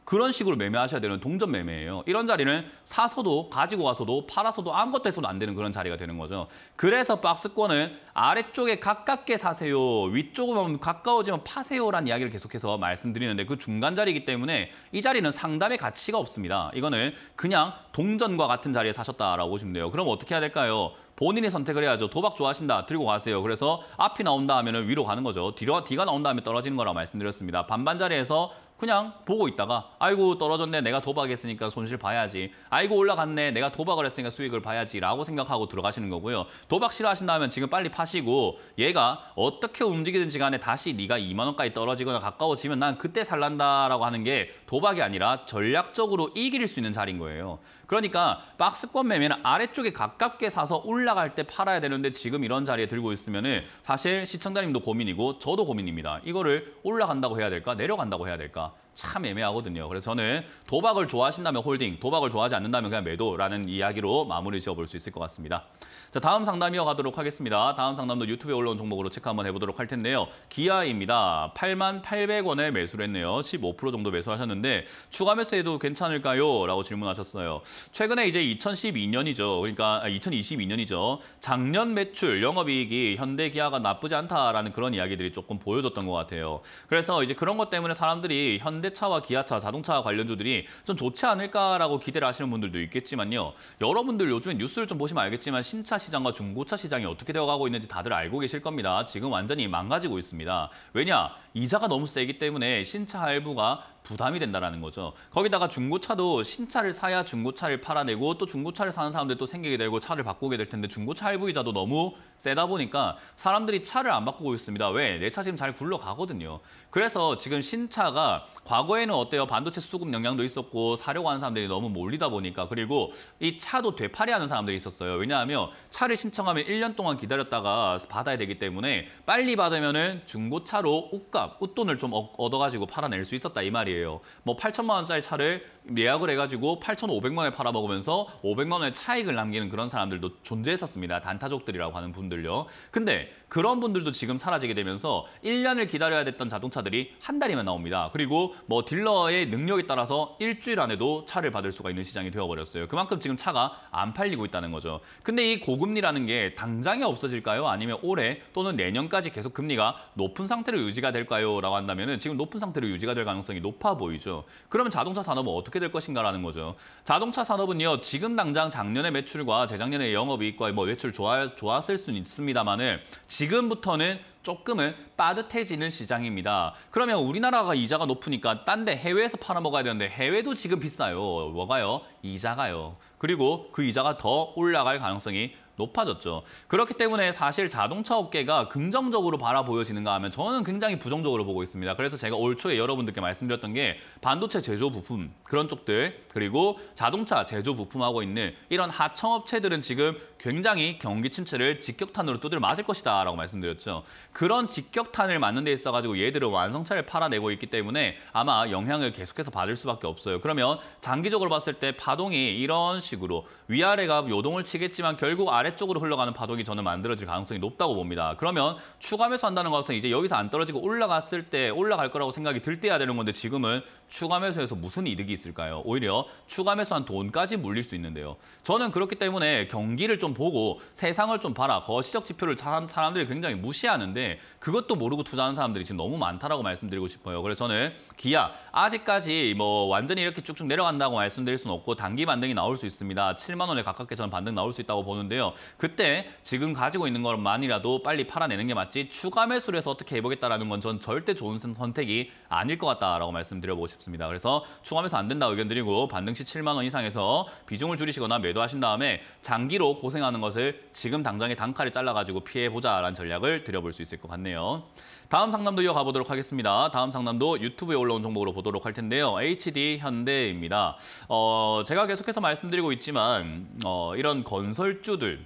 그런 식으로 매매하셔야 되는 동전 매매예요. 이런 자리는 사서도 가지고 와서도 팔아서도 아무것도 해서도 안 되는 그런 자리가 되는 거죠. 그래서 박스권은 아래쪽에 가깝게 사세요. 위쪽으로 가까워지면 파세요라는 이야기를 계속해서 말씀드리는데 그 중간 자리이기 때문에 이 자리는 상담의 가치가 없습니다. 이거는 그냥 동전과 같은 자리에 사셨다라고 보시면 돼요. 그럼 어떻게 해야 될까요? 본인이 선택을 해야죠. 도박 좋아하신다. 들고 가세요. 그래서 앞이 나온다 하면 위로 가는 거죠. 뒤로, 뒤가 나온다 하면 떨어지는 거라고 말씀드렸습니다. 반반 자리에서 그냥 보고 있다가 아이고 떨어졌네 내가 도박했으니까 손실 봐야지 아이고 올라갔네 내가 도박을 했으니까 수익을 봐야지 라고 생각하고 들어가시는 거고요. 도박 싫어하신다면 지금 빨리 파시고 얘가 어떻게 움직이든지 간에 다시 네가 2만 원까지 떨어지거나 가까워지면 난 그때 살란다라고 하는 게 도박이 아니라 전략적으로 이길 수 있는 자리인 거예요. 그러니까 박스권 매매는 아래쪽에 가깝게 사서 올라갈 때 팔아야 되는데 지금 이런 자리에 들고 있으면 은 사실 시청자님도 고민이고 저도 고민입니다. 이거를 올라간다고 해야 될까 내려간다고 해야 될까 참 애매하거든요. 그래서 저는 도박을 좋아하신다면 홀딩, 도박을 좋아하지 않는다면 그냥 매도라는 이야기로 마무리 지어볼 수 있을 것 같습니다. 자, 다음 상담 이어가도록 하겠습니다. 다음 상담도 유튜브에 올라온 종목으로 체크 한번 해보도록 할 텐데요. 기아입니다. 8만 800원에 매수를 했네요. 15% 정도 매수하셨는데 를 추가 매수해도 괜찮을까요? 라고 질문하셨어요. 최근에 이제 2012년이죠. 그러니까 2022년이죠. 아, 작년 매출, 영업이익이 현대기아가 나쁘지 않다라는 그런 이야기들이 조금 보여줬던 것 같아요. 그래서 이제 그런 것 때문에 사람들이 현대 현대차와 기아차, 자동차 관련주들이 좀 좋지 않을까라고 기대를 하시는 분들도 있겠지만요. 여러분들 요즘에 뉴스를 좀 보시면 알겠지만 신차 시장과 중고차 시장이 어떻게 되어가고 있는지 다들 알고 계실 겁니다. 지금 완전히 망가지고 있습니다. 왜냐? 이자가 너무 세기 때문에 신차 할부가 부담이 된다는 거죠. 거기다가 중고차도 신차를 사야 중고차를 팔아내고 또 중고차를 사는 사람들 또 생기게 되고 차를 바꾸게 될 텐데 중고차 할부 이자도 너무 세다 보니까 사람들이 차를 안 바꾸고 있습니다. 왜? 내 차 지금 잘 굴러가거든요. 그래서 지금 신차가 과거에는 어때요? 반도체 수급 영향도 있었고 사려고 하는 사람들이 너무 몰리다 보니까 그리고 이 차도 되팔이하는 사람들이 있었어요. 왜냐하면 차를 신청하면 1년 동안 기다렸다가 받아야 되기 때문에 빨리 받으면 은 중고차로 옷값, 웃돈을 좀 얻어가지고 팔아낼 수 있었다 이 말이에요. 말이에요. 뭐 8천만 원짜리 차를 예약을 해가지고 8,500만 원에 팔아먹으면서 500만 원의 차익을 남기는 그런 사람들도 존재했었습니다. 단타족들이라고 하는 분들요. 근데 그런 분들도 지금 사라지게 되면서 1년을 기다려야 됐던 자동차들이 한 달이면 나옵니다. 그리고 뭐 딜러의 능력에 따라서 일주일 안에도 차를 받을 수가 있는 시장이 되어버렸어요. 그만큼 지금 차가 안 팔리고 있다는 거죠. 근데 이 고금리라는 게 당장에 없어질까요? 아니면 올해 또는 내년까지 계속 금리가 높은 상태로 유지가 될까요? 라고 한다면 지금 높은 상태로 유지가 될 가능성이 높아 보이죠. 그러면 자동차 산업은 어떻게 어떻게 될 것인가라는 거죠. 자동차 산업은요 지금 당장 작년의 매출과 재작년의 영업이익과 뭐 매출 좋아 좋았을 수는 있습니다만은 지금부터는 조금은 빠듯해지는 시장입니다. 그러면 우리나라가 이자가 높으니까 딴 데 해외에서 팔아먹어야 되는데 해외도 지금 비싸요. 뭐가요? 이자가요. 그리고 그 이자가 더 올라갈 가능성이 높아졌죠. 그렇기 때문에 사실 자동차 업계가 긍정적으로 바라보여지는가 하면 저는 굉장히 부정적으로 보고 있습니다. 그래서 제가 올 초에 여러분들께 말씀드렸던 게 반도체 제조 부품 그런 쪽들 그리고 자동차 제조 부품하고 있는 이런 하청업체들은 지금 굉장히 경기 침체를 직격탄으로 두들 맞을 것이다 라고 말씀드렸죠. 그런 직격탄을 맞는 데 있어가지고 얘들은 완성차를 팔아내고 있기 때문에 아마 영향을 계속해서 받을 수밖에 없어요. 그러면 장기적으로 봤을 때 파동이 이런 식으로 위아래가 요동을 치겠지만 결국 아래 아래쪽으로 흘러가는 파동이 저는 만들어질 가능성이 높다고 봅니다. 그러면 추가 매수한다는 것은 이제 여기서 안 떨어지고 올라갔을 때 올라갈 거라고 생각이 들때야 되는 건데 지금은 추가 매수에서 무슨 이득이 있을까요? 오히려 추가 매수한 돈까지 물릴 수 있는데요. 저는 그렇기 때문에 경기를 좀 보고 세상을 좀 봐라. 거시적 지표를 사람들이 굉장히 무시하는데 그것도 모르고 투자하는 사람들이 지금 너무 많다라고 말씀드리고 싶어요. 그래서 저는 기아 아직까지 뭐 완전히 이렇게 쭉쭉 내려간다고 말씀드릴 수는 없고 단기 반등이 나올 수 있습니다. 7만 원에 가깝게 저는 반등 나올 수 있다고 보는데요. 그때 지금 가지고 있는 것만이라도 빨리 팔아내는 게 맞지 추가 매수를 해서 어떻게 해보겠다라는 건 전 절대 좋은 선택이 아닐 것 같다라고 말씀드려보고 싶습니다. 그래서 추가 매수 안 된다 의견 드리고 반등 시 7만 원 이상에서 비중을 줄이시거나 매도하신 다음에 장기로 고생하는 것을 지금 당장에 단칼를 잘라가지고 피해보자라는 전략을 드려볼 수 있을 것 같네요. 다음 상담도 이어가 보도록 하겠습니다. 다음 상담도 유튜브에 올라온 종목으로 보도록 할 텐데요. HD 현대입니다. 어, 제가 계속해서 말씀드리고 있지만 어, 이런 건설주들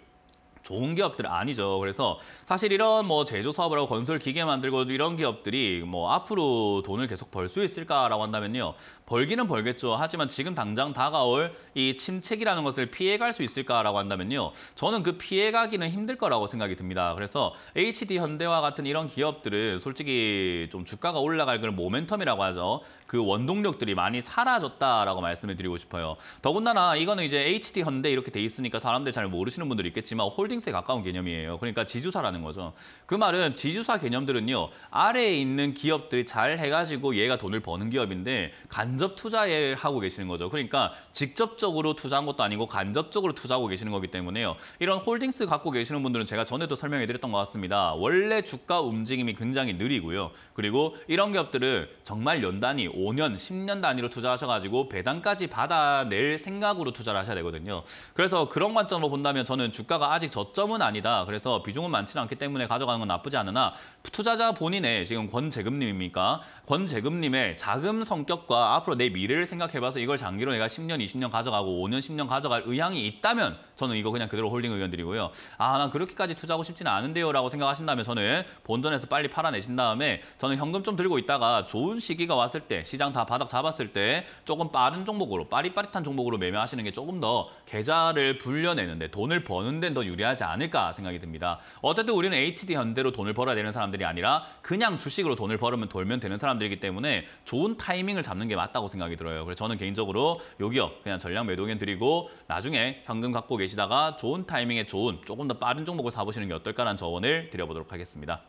좋은 기업들 아니죠. 그래서 사실 이런 뭐 제조 사업을 하고 건설 기계 만들고 이런 기업들이 뭐 앞으로 돈을 계속 벌 수 있을까라고 한다면요. 벌기는 벌겠죠. 하지만 지금 당장 다가올 이 침체기라는 것을 피해갈 수 있을까라고 한다면요. 저는 그 피해가기는 힘들 거라고 생각이 듭니다. 그래서 HD 현대와 같은 이런 기업들은 솔직히 좀 주가가 올라갈 그런 모멘텀이라고 하죠. 그 원동력들이 많이 사라졌다라고 말씀을 드리고 싶어요. 더군다나 이거는 이제 HD 현대 이렇게 돼 있으니까 사람들 잘 모르시는 분들이 있겠지만 홀딩스에 가까운 개념이에요. 그러니까 지주사라는 거죠. 그 말은 지주사 개념들은요. 아래에 있는 기업들이 잘 해가지고 얘가 돈을 버는 기업인데 간 간접 투자를 하고 계시는 거죠. 그러니까 직접적으로 투자한 것도 아니고 간접적으로 투자하고 계시는 거기 때문에요. 이런 홀딩스 갖고 계시는 분들은 제가 전에도 설명해 드렸던 것 같습니다. 원래 주가 움직임이 굉장히 느리고요. 그리고 이런 기업들을 정말 연 단위, 5년, 10년 단위로 투자하셔가지고 배당까지 받아낼 생각으로 투자를 하셔야 되거든요. 그래서 그런 관점으로 본다면 저는 주가가 아직 저점은 아니다. 그래서 비중은 많지는 않기 때문에 가져가는 건 나쁘지 않으나 투자자 본인의 지금 권재금님입니까? 권재금님의 자금 성격과 앞으로 앞으로 내 미래를 생각해봐서 이걸 장기로 내가 10년, 20년 가져가고 5년, 10년 가져갈 의향이 있다면 저는 이거 그냥 그대로 홀딩 의견 드리고요. 아, 난 그렇게까지 투자하고 싶지는 않은데요 라고 생각하신다면 저는 본전에서 빨리 팔아내신 다음에 저는 현금 좀 들고 있다가 좋은 시기가 왔을 때 시장 다 바닥 잡았을 때 조금 빠른 종목으로 빠릿빠릿한 종목으로 매매하시는 게 조금 더 계좌를 불려내는데 돈을 버는 데는 더 유리하지 않을까 생각이 듭니다. 어쨌든 우리는 HD 현대로 돈을 벌어야 되는 사람들이 아니라 그냥 주식으로 돈을 벌으면 돌면 되는 사람들이기 때문에 좋은 타이밍을 잡는 게 맞다. 맞다고 생각이 들어요. 그래서 저는 개인적으로 요 기업 그냥 전량 매도해 드리고 나중에 현금 갖고 계시다가 좋은 타이밍에 좋은 조금 더 빠른 종목을 사보시는 게 어떨까라는 조언을 드려보도록 하겠습니다.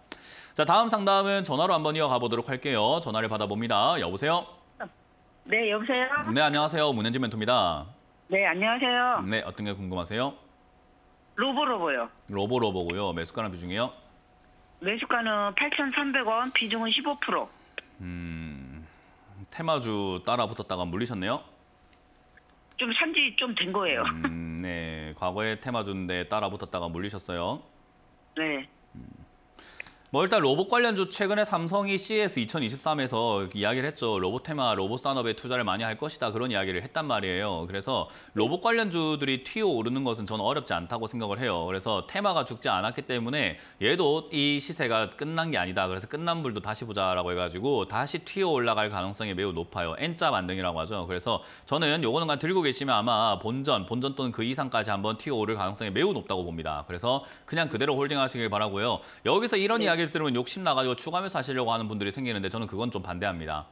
자 다음 상담은 전화로 한번 이어가 보도록 할게요. 전화를 받아봅니다. 여보세요? 네, 여보세요? 네, 안녕하세요. 문현지 멘토입니다. 네, 안녕하세요. 네, 어떤 게 궁금하세요? 로보로보요. 로보로보고요. 매수가나 비중이요? 매수가는 8,300원, 비중은 15%. 음, 테마주 따라 붙었다가 물리셨네요. 좀 산지 좀 된 거예요. 음, 네, 과거에 테마주인데 따라 붙었다가 물리셨어요. 네. 음. 뭐 일단 로봇 관련주 최근에 삼성이 c s 2023에서 이야기를 했죠. 로봇 테마, 로봇 산업에 투자를 많이 할 것이다. 그런 이야기를 했단 말이에요. 그래서 로봇 관련주들이 튀어 오르는 것은 저는 어렵지 않다고 생각을 해요. 그래서 테마가 죽지 않았기 때문에 얘도 이 시세가 끝난 게 아니다. 그래서 끝난 불도 다시 보자라고 해가지고 다시 튀어 올라갈 가능성이 매우 높아요. N자 반등이라고 하죠. 그래서 저는 요거는 그냥 들고 계시면 아마 본전, 본전 또는 그 이상까지 한번 튀어 오를 가능성이 매우 높다고 봅니다. 그래서 그냥 그대로 홀딩하시길 바라고요. 여기서 이런 네. 이야기 이야기를 들으면 욕심 나가지고 추가매수 하시려고 하는 분들이 생기는데 저는 그건 좀 반대합니다.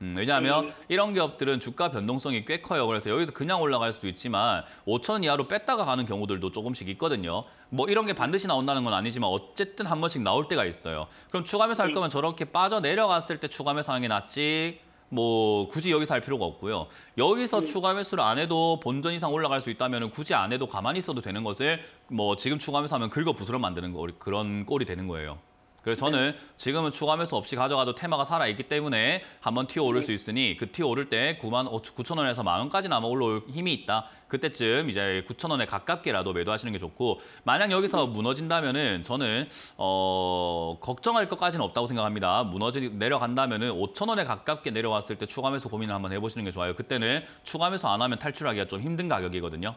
음, 왜냐하면 음. 이런 기업들은 주가 변동성이 꽤 커요. 그래서 여기서 그냥 올라갈 수도 있지만 5천 이하로 뺐다가 가는 경우들도 조금씩 있거든요. 뭐 이런 게 반드시 나온다는 건 아니지만 어쨌든 한 번씩 나올 때가 있어요. 그럼 추가 매수 할 음. 거면 저렇게 빠져 내려갔을 때 추가 매수 하는 게 낫지 뭐 굳이 여기서 할 필요가 없고요. 여기서 음. 추가 매수를 안 해도 본전 이상 올라갈 수 있다면 굳이 안 해도 가만히 있어도 되는 것을 뭐 지금 추가 매수하면 긁어 부스럼 만드는 거, 그런 꼴이 되는 거예요. 그래서 네. 저는 지금은 추가 매수 없이 가져가도 테마가 살아있기 때문에 한번 튀어 오를 네. 수 있으니 그 튀어 오를 때 9만 9천 원에서 만 원까지는 아마 올라올 힘이 있다. 그때쯤 이제 9천 원에 가깝게라도 매도하시는 게 좋고 만약 여기서 네. 무너진다면은 저는 어 걱정할 것까지는 없다고 생각합니다. 무너지 내려간다면은 5천 원에 가깝게 내려왔을 때 추가 매수 고민을 한번 해보시는 게 좋아요. 그때는 추가 매수 안 하면 탈출하기가 좀 힘든 가격이거든요.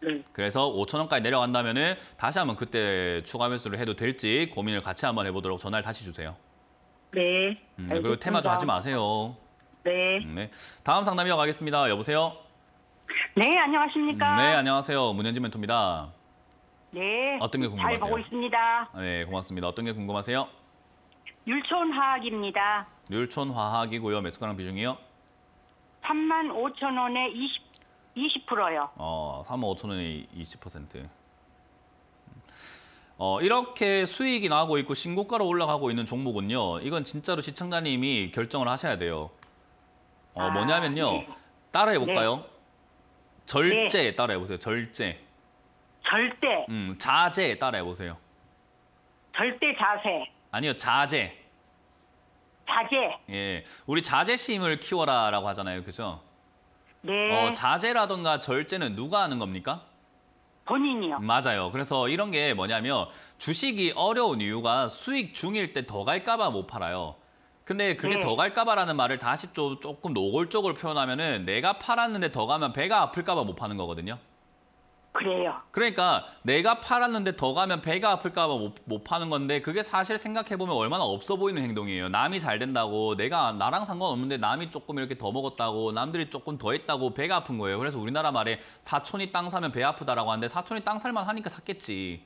네. 그래서 5천 원까지 내려간다면 다시 한번 그때 추가 매수를 해도 될지 고민을 같이 한번 해보도록 전화를 다시 주세요. 네. 음, 네, 그리고 테마 좀 하지 마세요. 네. 음, 네. 다음 상담 이어가겠습니다. 여보세요. 네, 안녕하십니까? 음, 네, 안녕하세요. 문현진 멘토입니다. 네. 어떤 게 궁금하세요? 잘 보고 있습니다. 네, 고맙습니다. 어떤 게 궁금하세요? 율촌화학입니다. 율촌화학이고요. 매수가랑 비중이요? 3만 5천 원에 20%요. 어, 3억 5천 원이 20%. 어, 이렇게 수익이 나고 있고 신고가로 올라가고 있는 종목은요. 이건 진짜로 시청자님이 결정을 하셔야 돼요. 어, 아, 뭐냐면요. 네. 따라해 볼까요? 네. 절제 네. 따라해 보세요. 절제. 절대. 음, 자제 따라해 보세요. 절대 자세. 아니요, 자제. 자제. 예. 우리 자제심을 키워라라고 하잖아요. 그죠? 네. 어, 자제라던가 절제는 누가 하는 겁니까? 본인이요. 맞아요. 그래서 이런 게 뭐냐면 주식이 어려운 이유가 수익 중일 때 더 갈까 봐못 팔아요. 근데 그게 네. 더 갈까 봐라는 말을 다시 좀 조금 노골적으로 표현하면은 내가 팔았는데 더 가면 배가 아플까 봐 못 파는 거거든요. 그래요. 그러니까 내가 팔았는데 더 가면 배가 아플까 봐 못, 못 파는 건데 그게 사실 생각해보면 얼마나 없어 보이는 행동이에요. 남이 잘 된다고 내가 나랑 상관없는데 남이 조금 이렇게 더 먹었다고 남들이 조금 더 했다고 배가 아픈 거예요. 그래서 우리나라 말에 사촌이 땅 사면 배 아프다라고 하는데 사촌이 땅 살만 하니까 샀겠지.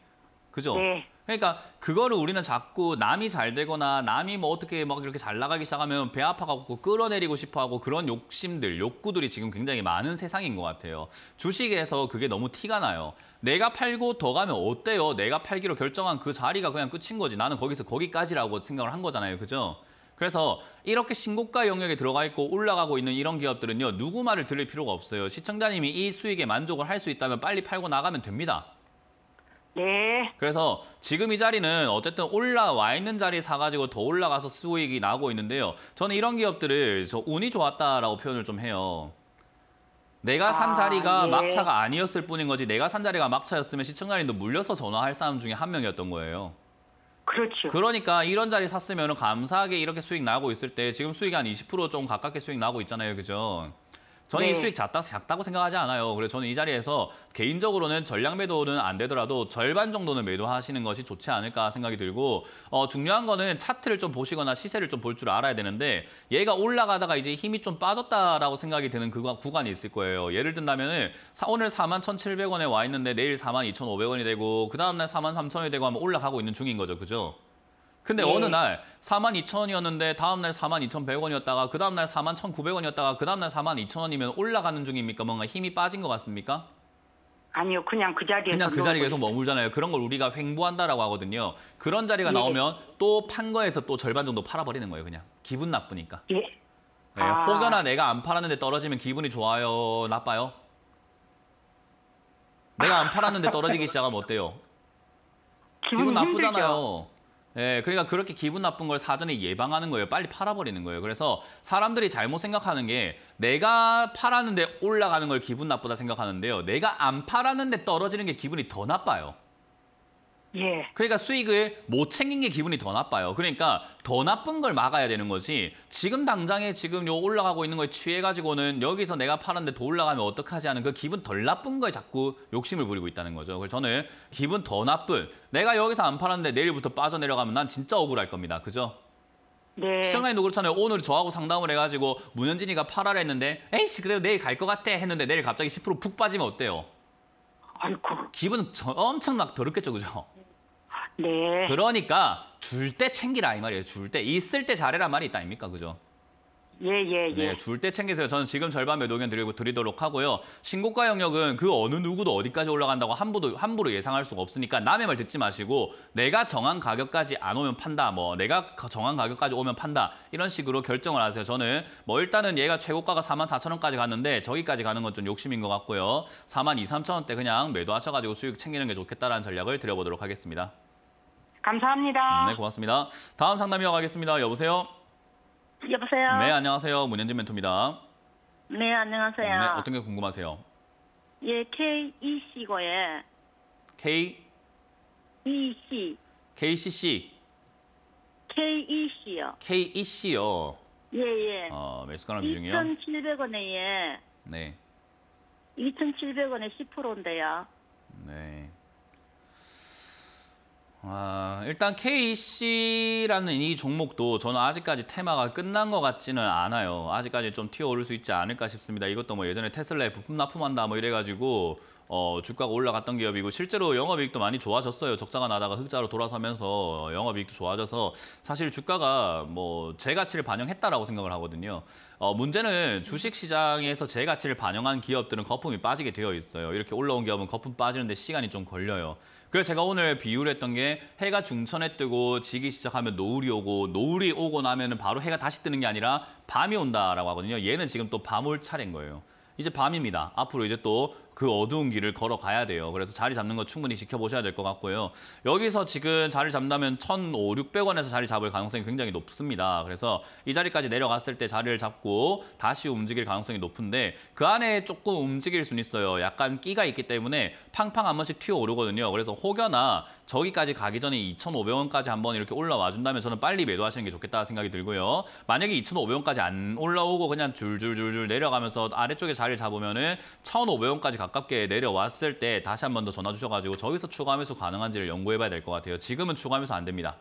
그죠? 네. 그러니까 그거를 우리는 자꾸 남이 잘 되거나 남이 뭐 어떻게 막 이렇게 잘 나가기 시작하면 배 아파가고 끌어내리고 싶어하고 그런 욕심들, 욕구들이 지금 굉장히 많은 세상인 것 같아요. 주식에서 그게 너무 티가 나요. 내가 팔고 더 가면 어때요? 내가 팔기로 결정한 그 자리가 그냥 끝인 거지. 나는 거기서 거기까지라고 생각을 한 거잖아요. 그죠? 그래서 이렇게 신고가 영역에 들어가 있고 올라가고 있는 이런 기업들은요. 누구 말을 들을 필요가 없어요. 시청자님이 이 수익에 만족을 할 수 있다면 빨리 팔고 나가면 됩니다. 네. 그래서 지금 이 자리는 어쨌든 올라와 있는 자리 사가지고 더 올라가서 수익이 나고 있는데요. 저는 이런 기업들을 저 운이 좋았다라고 표현을 좀 해요. 내가 산 아, 자리가 예. 막차가 아니었을 뿐인 거지 내가 산 자리가 막차였으면 시청자님도 물려서 전화할 사람 중에 한 명이었던 거예요. 그렇죠. 그러니까 이런 자리 샀으면 감사하게 이렇게 수익 나고 있을 때 지금 수익이 한 20%좀 가깝게 수익 나고 있잖아요. 그죠? 저는 네. 이 수익 작다, 작다고 생각하지 않아요. 그래서 저는 이 자리에서 개인적으로는 전량 매도는 안 되더라도 절반 정도는 매도하시는 것이 좋지 않을까 생각이 들고 어, 중요한 거는 차트를 좀 보시거나 시세를 좀 볼 줄 알아야 되는데 얘가 올라가다가 이제 힘이 좀 빠졌다라고 생각이 드는 그 구간이 있을 거예요. 예를 든다면 오늘 4 1,700원에 와 있는데 내일 4 2,500원이 되고 그 다음날 4 3,000원이 되고 하면 올라가고 있는 중인 거죠. 그죠? 근데 예. 어느 날 4만 2천 원이었는데 다음 날 4만 2,100원이었다가 그 다음 날 4만 1,900원이었다가 그 다음 날 4만 2천 원이면 올라가는 중입니까? 뭔가 힘이 빠진 것 같습니까? 아니요, 그냥 그자리에 그냥 그자리 계속 머물잖아요. 그런 걸 우리가 횡보한다라고 하거든요. 그런 자리가 예. 나오면 또 판 거에서 또 절반 정도 팔아버리는 거예요, 그냥 기분 나쁘니까. 예. 네, 아... 혹여나 내가 안 팔았는데 떨어지면 기분이 좋아요, 나빠요? 내가 안 팔았는데 떨어지기 시작하면 어때요? 기분 나쁘잖아요. 예, 그러니까 그렇게 기분 나쁜 걸 사전에 예방하는 거예요. 빨리 팔아버리는 거예요. 그래서 사람들이 잘못 생각하는 게 내가 팔았는데 올라가는 걸 기분 나쁘다 생각하는데요. 내가 안 팔았는데 떨어지는 게 기분이 더 나빠요. 예. 그러니까 수익을 못 챙긴 게 기분이 더 나빠요. 그러니까 더 나쁜 걸 막아야 되는 거지. 지금 당장에 지금 요 올라가고 있는 걸 취해가지고는 여기서 내가 팔았는데 더 올라가면 어떡하지 하는 그 기분 덜 나쁜 거에 자꾸 욕심을 부리고 있다는 거죠. 그래서 저는 기분 더 나쁜, 내가 여기서 안 팔았는데 내일부터 빠져내려가면 난 진짜 억울할 겁니다. 그죠? 네. 시청자님도 그렇잖아요. 오늘 저하고 상담을 해가지고 문현진이가 팔아라 했는데 에이씨 그래도 내일 갈 것 같아 했는데 내일 갑자기 10%푹 빠지면 어때요? 아이고. 기분 엄청 막 더럽겠죠, 그죠? 네. 그러니까 줄 때 챙기라 이 말이에요. 줄 때 있을 때 잘해라 말이 있다 아닙니까? 그죠? 예예예. 예, 예. 네, 줄때 챙기세요. 저는 지금 절반 몇 의견 드리고 드리도록 하고요. 신고가 영역은 그 어느 누구도 어디까지 올라간다고 함부로 함부로 예상할 수가 없으니까 남의 말 듣지 마시고 내가 정한 가격까지 안 오면 판다. 뭐 내가 정한 가격까지 오면 판다. 이런 식으로 결정을 하세요. 저는 뭐 일단은 얘가 최고가가 4만 4천 원까지 갔는데 저기까지 가는 건 좀 욕심인 것 같고요. 4만 2, 3천 원대 그냥 매도하셔가지고 수익 챙기는 게 좋겠다라는 전략을 드려보도록 하겠습니다. 감사합니다. 네, 고맙습니다. 다음 상담 이어가겠습니다. 여보세요? 여보세요? 네, 안녕하세요. 문현진 멘토입니다. 네, 안녕하세요. 네, 어떤 게 궁금하세요? 예, KEC고요. KEC. KCC. E KEC요. E KEC요. 예, 예. 어, 아, 매수가랑 비중이요? 2,700원에 예. 네. 2,700원에 10%인데요. 네. 아, 일단 KC라는 이 종목도 저는 아직까지 테마가 끝난 것 같지는 않아요. 아직까지 좀 튀어오를 수 있지 않을까 싶습니다. 이것도 뭐 예전에 테슬라에 부품 납품한다 뭐 이래가지고 어, 주가가 올라갔던 기업이고 실제로 영업이익도 많이 좋아졌어요. 적자가 나다가 흑자로 돌아서면서 영업이익도 좋아져서 사실 주가가 뭐 재가치를 반영했다라고 생각을 하거든요. 어, 문제는 주식시장에서 재가치를 반영한 기업들은 거품이 빠지게 되어 있어요. 이렇게 올라온 기업은 거품 빠지는데 시간이 좀 걸려요. 그래서 제가 오늘 비유를 했던 게 해가 중천에 뜨고 지기 시작하면 노을이 오고 노을이 오고 나면 은 바로 해가 다시 뜨는 게 아니라 밤이 온다라고 하거든요. 얘는 지금 또밤을차린 거예요. 이제 밤입니다. 앞으로 이제 또그 어두운 길을 걸어가야 돼요. 그래서 자리 잡는 거 충분히 지켜보셔야 될 것 같고요. 여기서 지금 자리 잡는다면 1 5 0 0원에서 자리 잡을 가능성이 굉장히 높습니다. 그래서 이 자리까지 내려갔을 때 자리를 잡고 다시 움직일 가능성이 높은데 그 안에 조금 움직일 수는 있어요. 약간 끼가 있기 때문에 팡팡 한 번씩 튀어 오르거든요. 그래서 혹여나 저기까지 가기 전에 2,500원까지 한번 이렇게 올라와 준다면 저는 빨리 매도하시는 게 좋겠다 생각이 들고요. 만약에 2,500원까지 안 올라오고 그냥 줄줄줄줄 내려가면서 아래쪽에 자리를 잡으면은 1,500원까지 가깝게 내려왔을 때 다시 한 번 더 전화 주셔가지고 저기서 추가 하면서 가능한지를 연구해봐야 될 것 같아요. 지금은 추가 하면서안 됩니다.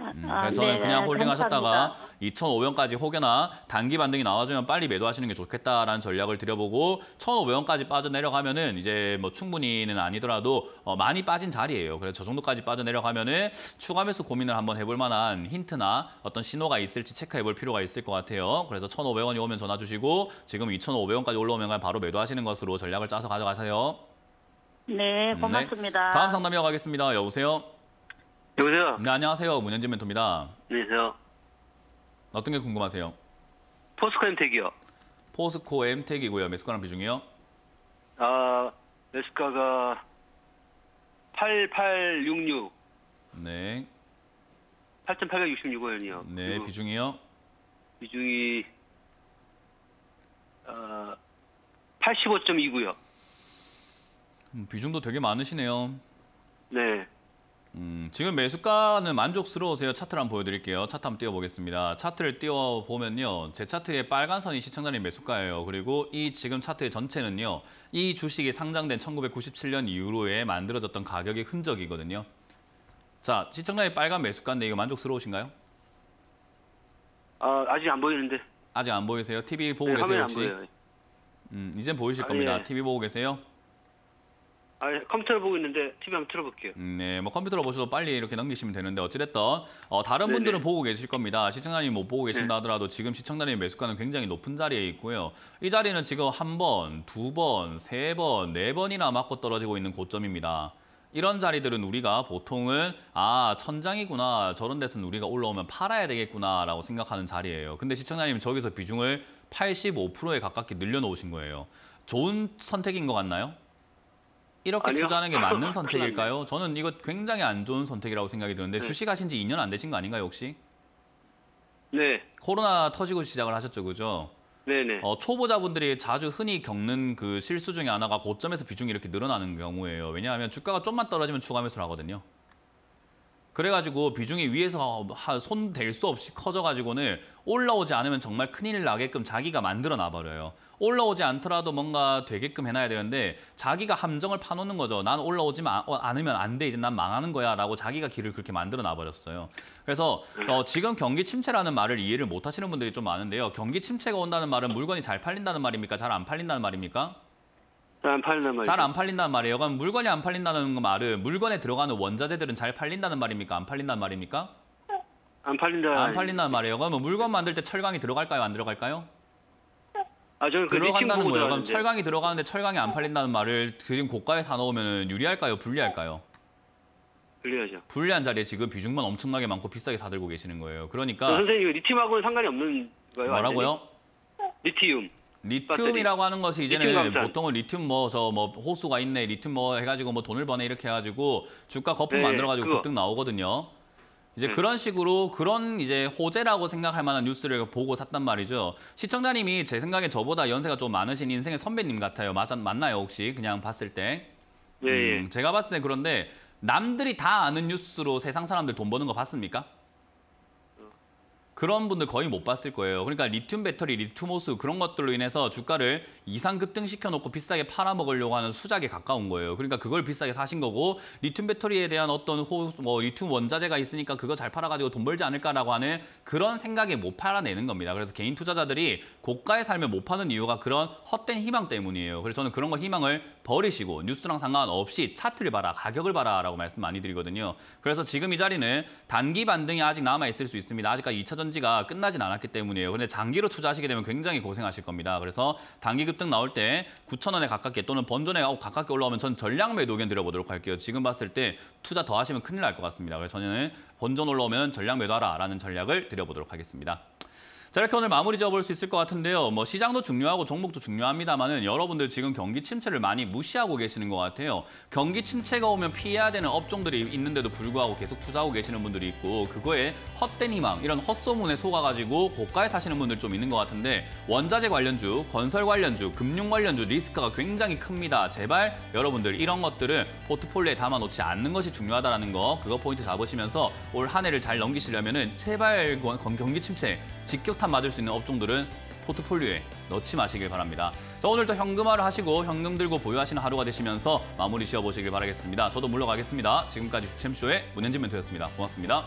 음, 아, 그래서 아, 그냥 홀딩 하셨다가 2,500원까지 혹여나 단기 반등이 나와주면 빨리 매도하시는 게 좋겠다라는 전략을 드려보고 1,500원까지 빠져내려가면은 이제 뭐 충분히는 아니더라도 어, 많이 빠진 자리예요. 그래서 저 정도까지 빠져내려가면은 추가 매수 고민을 한번 해볼 만한 힌트나 어떤 신호가 있을지 체크해 볼 필요가 있을 것 같아요. 그래서 1,500원이 오면 전화 주시고 지금 2,500원까지 올라오면 바로 매도하시는 것으로 전략을 짜서 가져가세요. 네, 음, 네. 고맙습니다. 네. 다음 상담이어 가겠습니다. 여보세요? 여보세요. 네, 안녕하세요. 문현진 멘토입니다. 안녕하세요. 네, 어떤 게 궁금하세요? 포스코 엠텍이요. 포스코 엠텍이고요. 매수가랑 비중이요? 아, 매스가가 8866. 네. 8,866원이요. 네, 비중이요? 비중이 어, 아, 85.2고요. 음, 비중도 되게 많으시네요. 네. 음, 지금 매수가는 만족스러우세요? 차트를 한번 보여드릴게요. 차트 한번 띄워보겠습니다. 차트를 띄워보면요. 제 차트의 빨간 선이 시청자님 매수가예요. 그리고 이 지금 차트의 전체는요. 이 주식이 상장된 1997년 이후로에 만들어졌던 가격의 흔적이거든요. 자, 시청자님 빨간 매수가인데 이거 만족스러우신가요? 아, 아직 안 보이는데. 아직 안 보이세요? TV 보고 네, 계세요, 혹시? 안 보여요. 음, 이젠 보이실 아, 겁니다. 예. TV 보고 계세요? 아, 예, 컴퓨터를 보고 있는데 TV 한번 틀어볼게요. 음, 네, 뭐 컴퓨터로 보셔도 빨리 이렇게 넘기시면 되는데 어찌됐든 어, 다른 네네. 분들은 보고 계실 겁니다. 시청자님못 뭐 보고 계신다 네. 하더라도 지금 시청자님 매수가는 굉장히 높은 자리에 있고요. 이 자리는 지금 한 번, 두 번, 세 번, 네 번이나 맞고 떨어지고 있는 고점입니다. 이런 자리들은 우리가 보통은 아 천장이구나 저런 데서는 우리가 올라오면 팔아야 되겠구나라고 생각하는 자리예요. 근데 시청자님 저기서 비중을 85%에 가깝게 늘려놓으신 거예요. 좋은 선택인 것 같나요? 이렇게 아니요. 투자하는 게 맞는 선택일까요? 저는 이거 굉장히 안 좋은 선택이라고 생각이 드는데 네. 주식하신 지 2년 안 되신 거 아닌가요, 혹시? 네. 코로나 터지고 시작을 하셨죠, 그죠? 네네. 어, 초보자분들이 자주 흔히 겪는 그 실수 중에 하나가 고점에서 비중이 이렇게 늘어나는 경우예요. 왜냐하면 주가가 좀만 떨어지면 추가 매수를 하거든요. 그래가지고 비중이 위에서 손 댈 수 없이 커져가지고는 올라오지 않으면 정말 큰일 나게끔 자기가 만들어 놔버려요. 올라오지 않더라도 뭔가 되게끔 해놔야 되는데 자기가 함정을 파놓는 거죠. 난 올라오지 어, 않으면 안 돼. 이제 난 망하는 거야. 라고 자기가 길을 그렇게 만들어 놔버렸어요. 그래서 네. 어, 지금 경기 침체라는 말을 이해를 못 하시는 분들이 좀 많은데요. 경기 침체가 온다는 말은 물건이 잘 팔린다는 말입니까? 잘 안 팔린다는 말입니까? 안 팔린단 말이에요. 잘안 팔린단 말이에요. 그럼 물건이 안 팔린다는 거 그 말은 물건에 들어가는 원자재들은 잘 팔린다는 말입니까? 안팔린다 말입니까? 안 팔린다. 안팔린다 말이에요. 그러 물건 만들 때 철강이 들어갈까요? 안 들어갈까요? 아, 저는 그 들어간다는 거예요. 그럼 철강이 들어가는데 철강이 안 팔린다는 말을 지금 고가에 사놓으면 유리할까요? 불리할까요? 불리하죠. 불리한 자리에 지금 비중만 엄청나게 많고 비싸게 사들고 계시는 거예요. 그러니까 그 선생님 이거 리튬하고는 상관이 없는 거예요? 뭐라고요? 리튬. 리튬이라고 하는 것이 이제는 보통은 리튬 뭐서 뭐 호수가 있네 리튬 뭐 해가지고 뭐 돈을 버네 이렇게 해가지고 주가 거품 네, 만들어가지고 그거. 급등 나오거든요. 이제 네. 그런 식으로 그런 이제 호재라고 생각할 만한 뉴스를 보고 샀단 말이죠. 시청자님이 제 생각에 저보다 연세가 좀 많으신 인생의 선배님 같아요. 맞아, 맞나요 혹시 그냥 봤을 때? 예, 예. 음, 제가 봤을 때 그런데 남들이 다 아는 뉴스로 세상 사람들 돈 버는 거 봤습니까? 그런 분들 거의 못 봤을 거예요. 그러니까 리튬 배터리, 리튬 호수 그런 것들로 인해서 주가를 이상 급등시켜 놓고 비싸게 팔아 먹으려고 하는 수작에 가까운 거예요. 그러니까 그걸 비싸게 사신 거고 리튬 배터리에 대한 어떤 호, 뭐 리튬 원자재가 있으니까 그거 잘 팔아가지고 돈 벌지 않을까라고 하는 그런 생각에 못 팔아내는 겁니다. 그래서 개인 투자자들이 고가의 삶을 못 파는 이유가 그런 헛된 희망 때문이에요. 그래서 저는 그런 거 희망을 버리시고 뉴스랑 상관없이 차트를 봐라, 가격을 봐라라고 말씀 많이 드리거든요. 그래서 지금 이 자리는 단기 반등이 아직 남아 있을 수 있습니다. 아직까지 2차 전지가 끝나진 않았기 때문이에요. 근데 장기로 투자하시게 되면 굉장히 고생하실 겁니다. 그래서 단기 급등 나올 때 9천 원에 가깝게 또는 번전에 가깝게 올라오면 전 전량 매도 의견 드려보도록 할게요. 지금 봤을 때 투자 더 하시면 큰일 날 것 같습니다. 그래서 저는 번전 올라오면 전량 매도하라라는 전략을 드려보도록 하겠습니다. 자, 이렇게 오늘 마무리 지어볼 수 있을 것 같은데요. 뭐 시장도 중요하고 종목도 중요합니다만은 여러분들 지금 경기 침체를 많이 무시하고 계시는 것 같아요. 경기 침체가 오면 피해야 되는 업종들이 있는데도 불구하고 계속 투자하고 계시는 분들이 있고 그거에 헛된 희망, 이런 헛소문에 속아가지고 고가에 사시는 분들 좀 있는 것 같은데 원자재 관련주, 건설 관련주, 금융 관련주 리스크가 굉장히 큽니다. 제발 여러분들 이런 것들을 포트폴리오에 담아놓지 않는 것이 중요하다는 거 그거 포인트 잡으시면서 올 한 해를 잘 넘기시려면 은 제발 경기 침체 직격탄 한탄 맞을 수 있는 업종들은 포트폴리오에 넣지 마시길 바랍니다. 자, 오늘도 현금화를 하시고 현금 들고 보유하시는 하루가 되시면서 마무리 지어보시길 바라겠습니다. 저도 물러가겠습니다. 지금까지 주챔쇼의 문현진 멘토였습니다. 고맙습니다.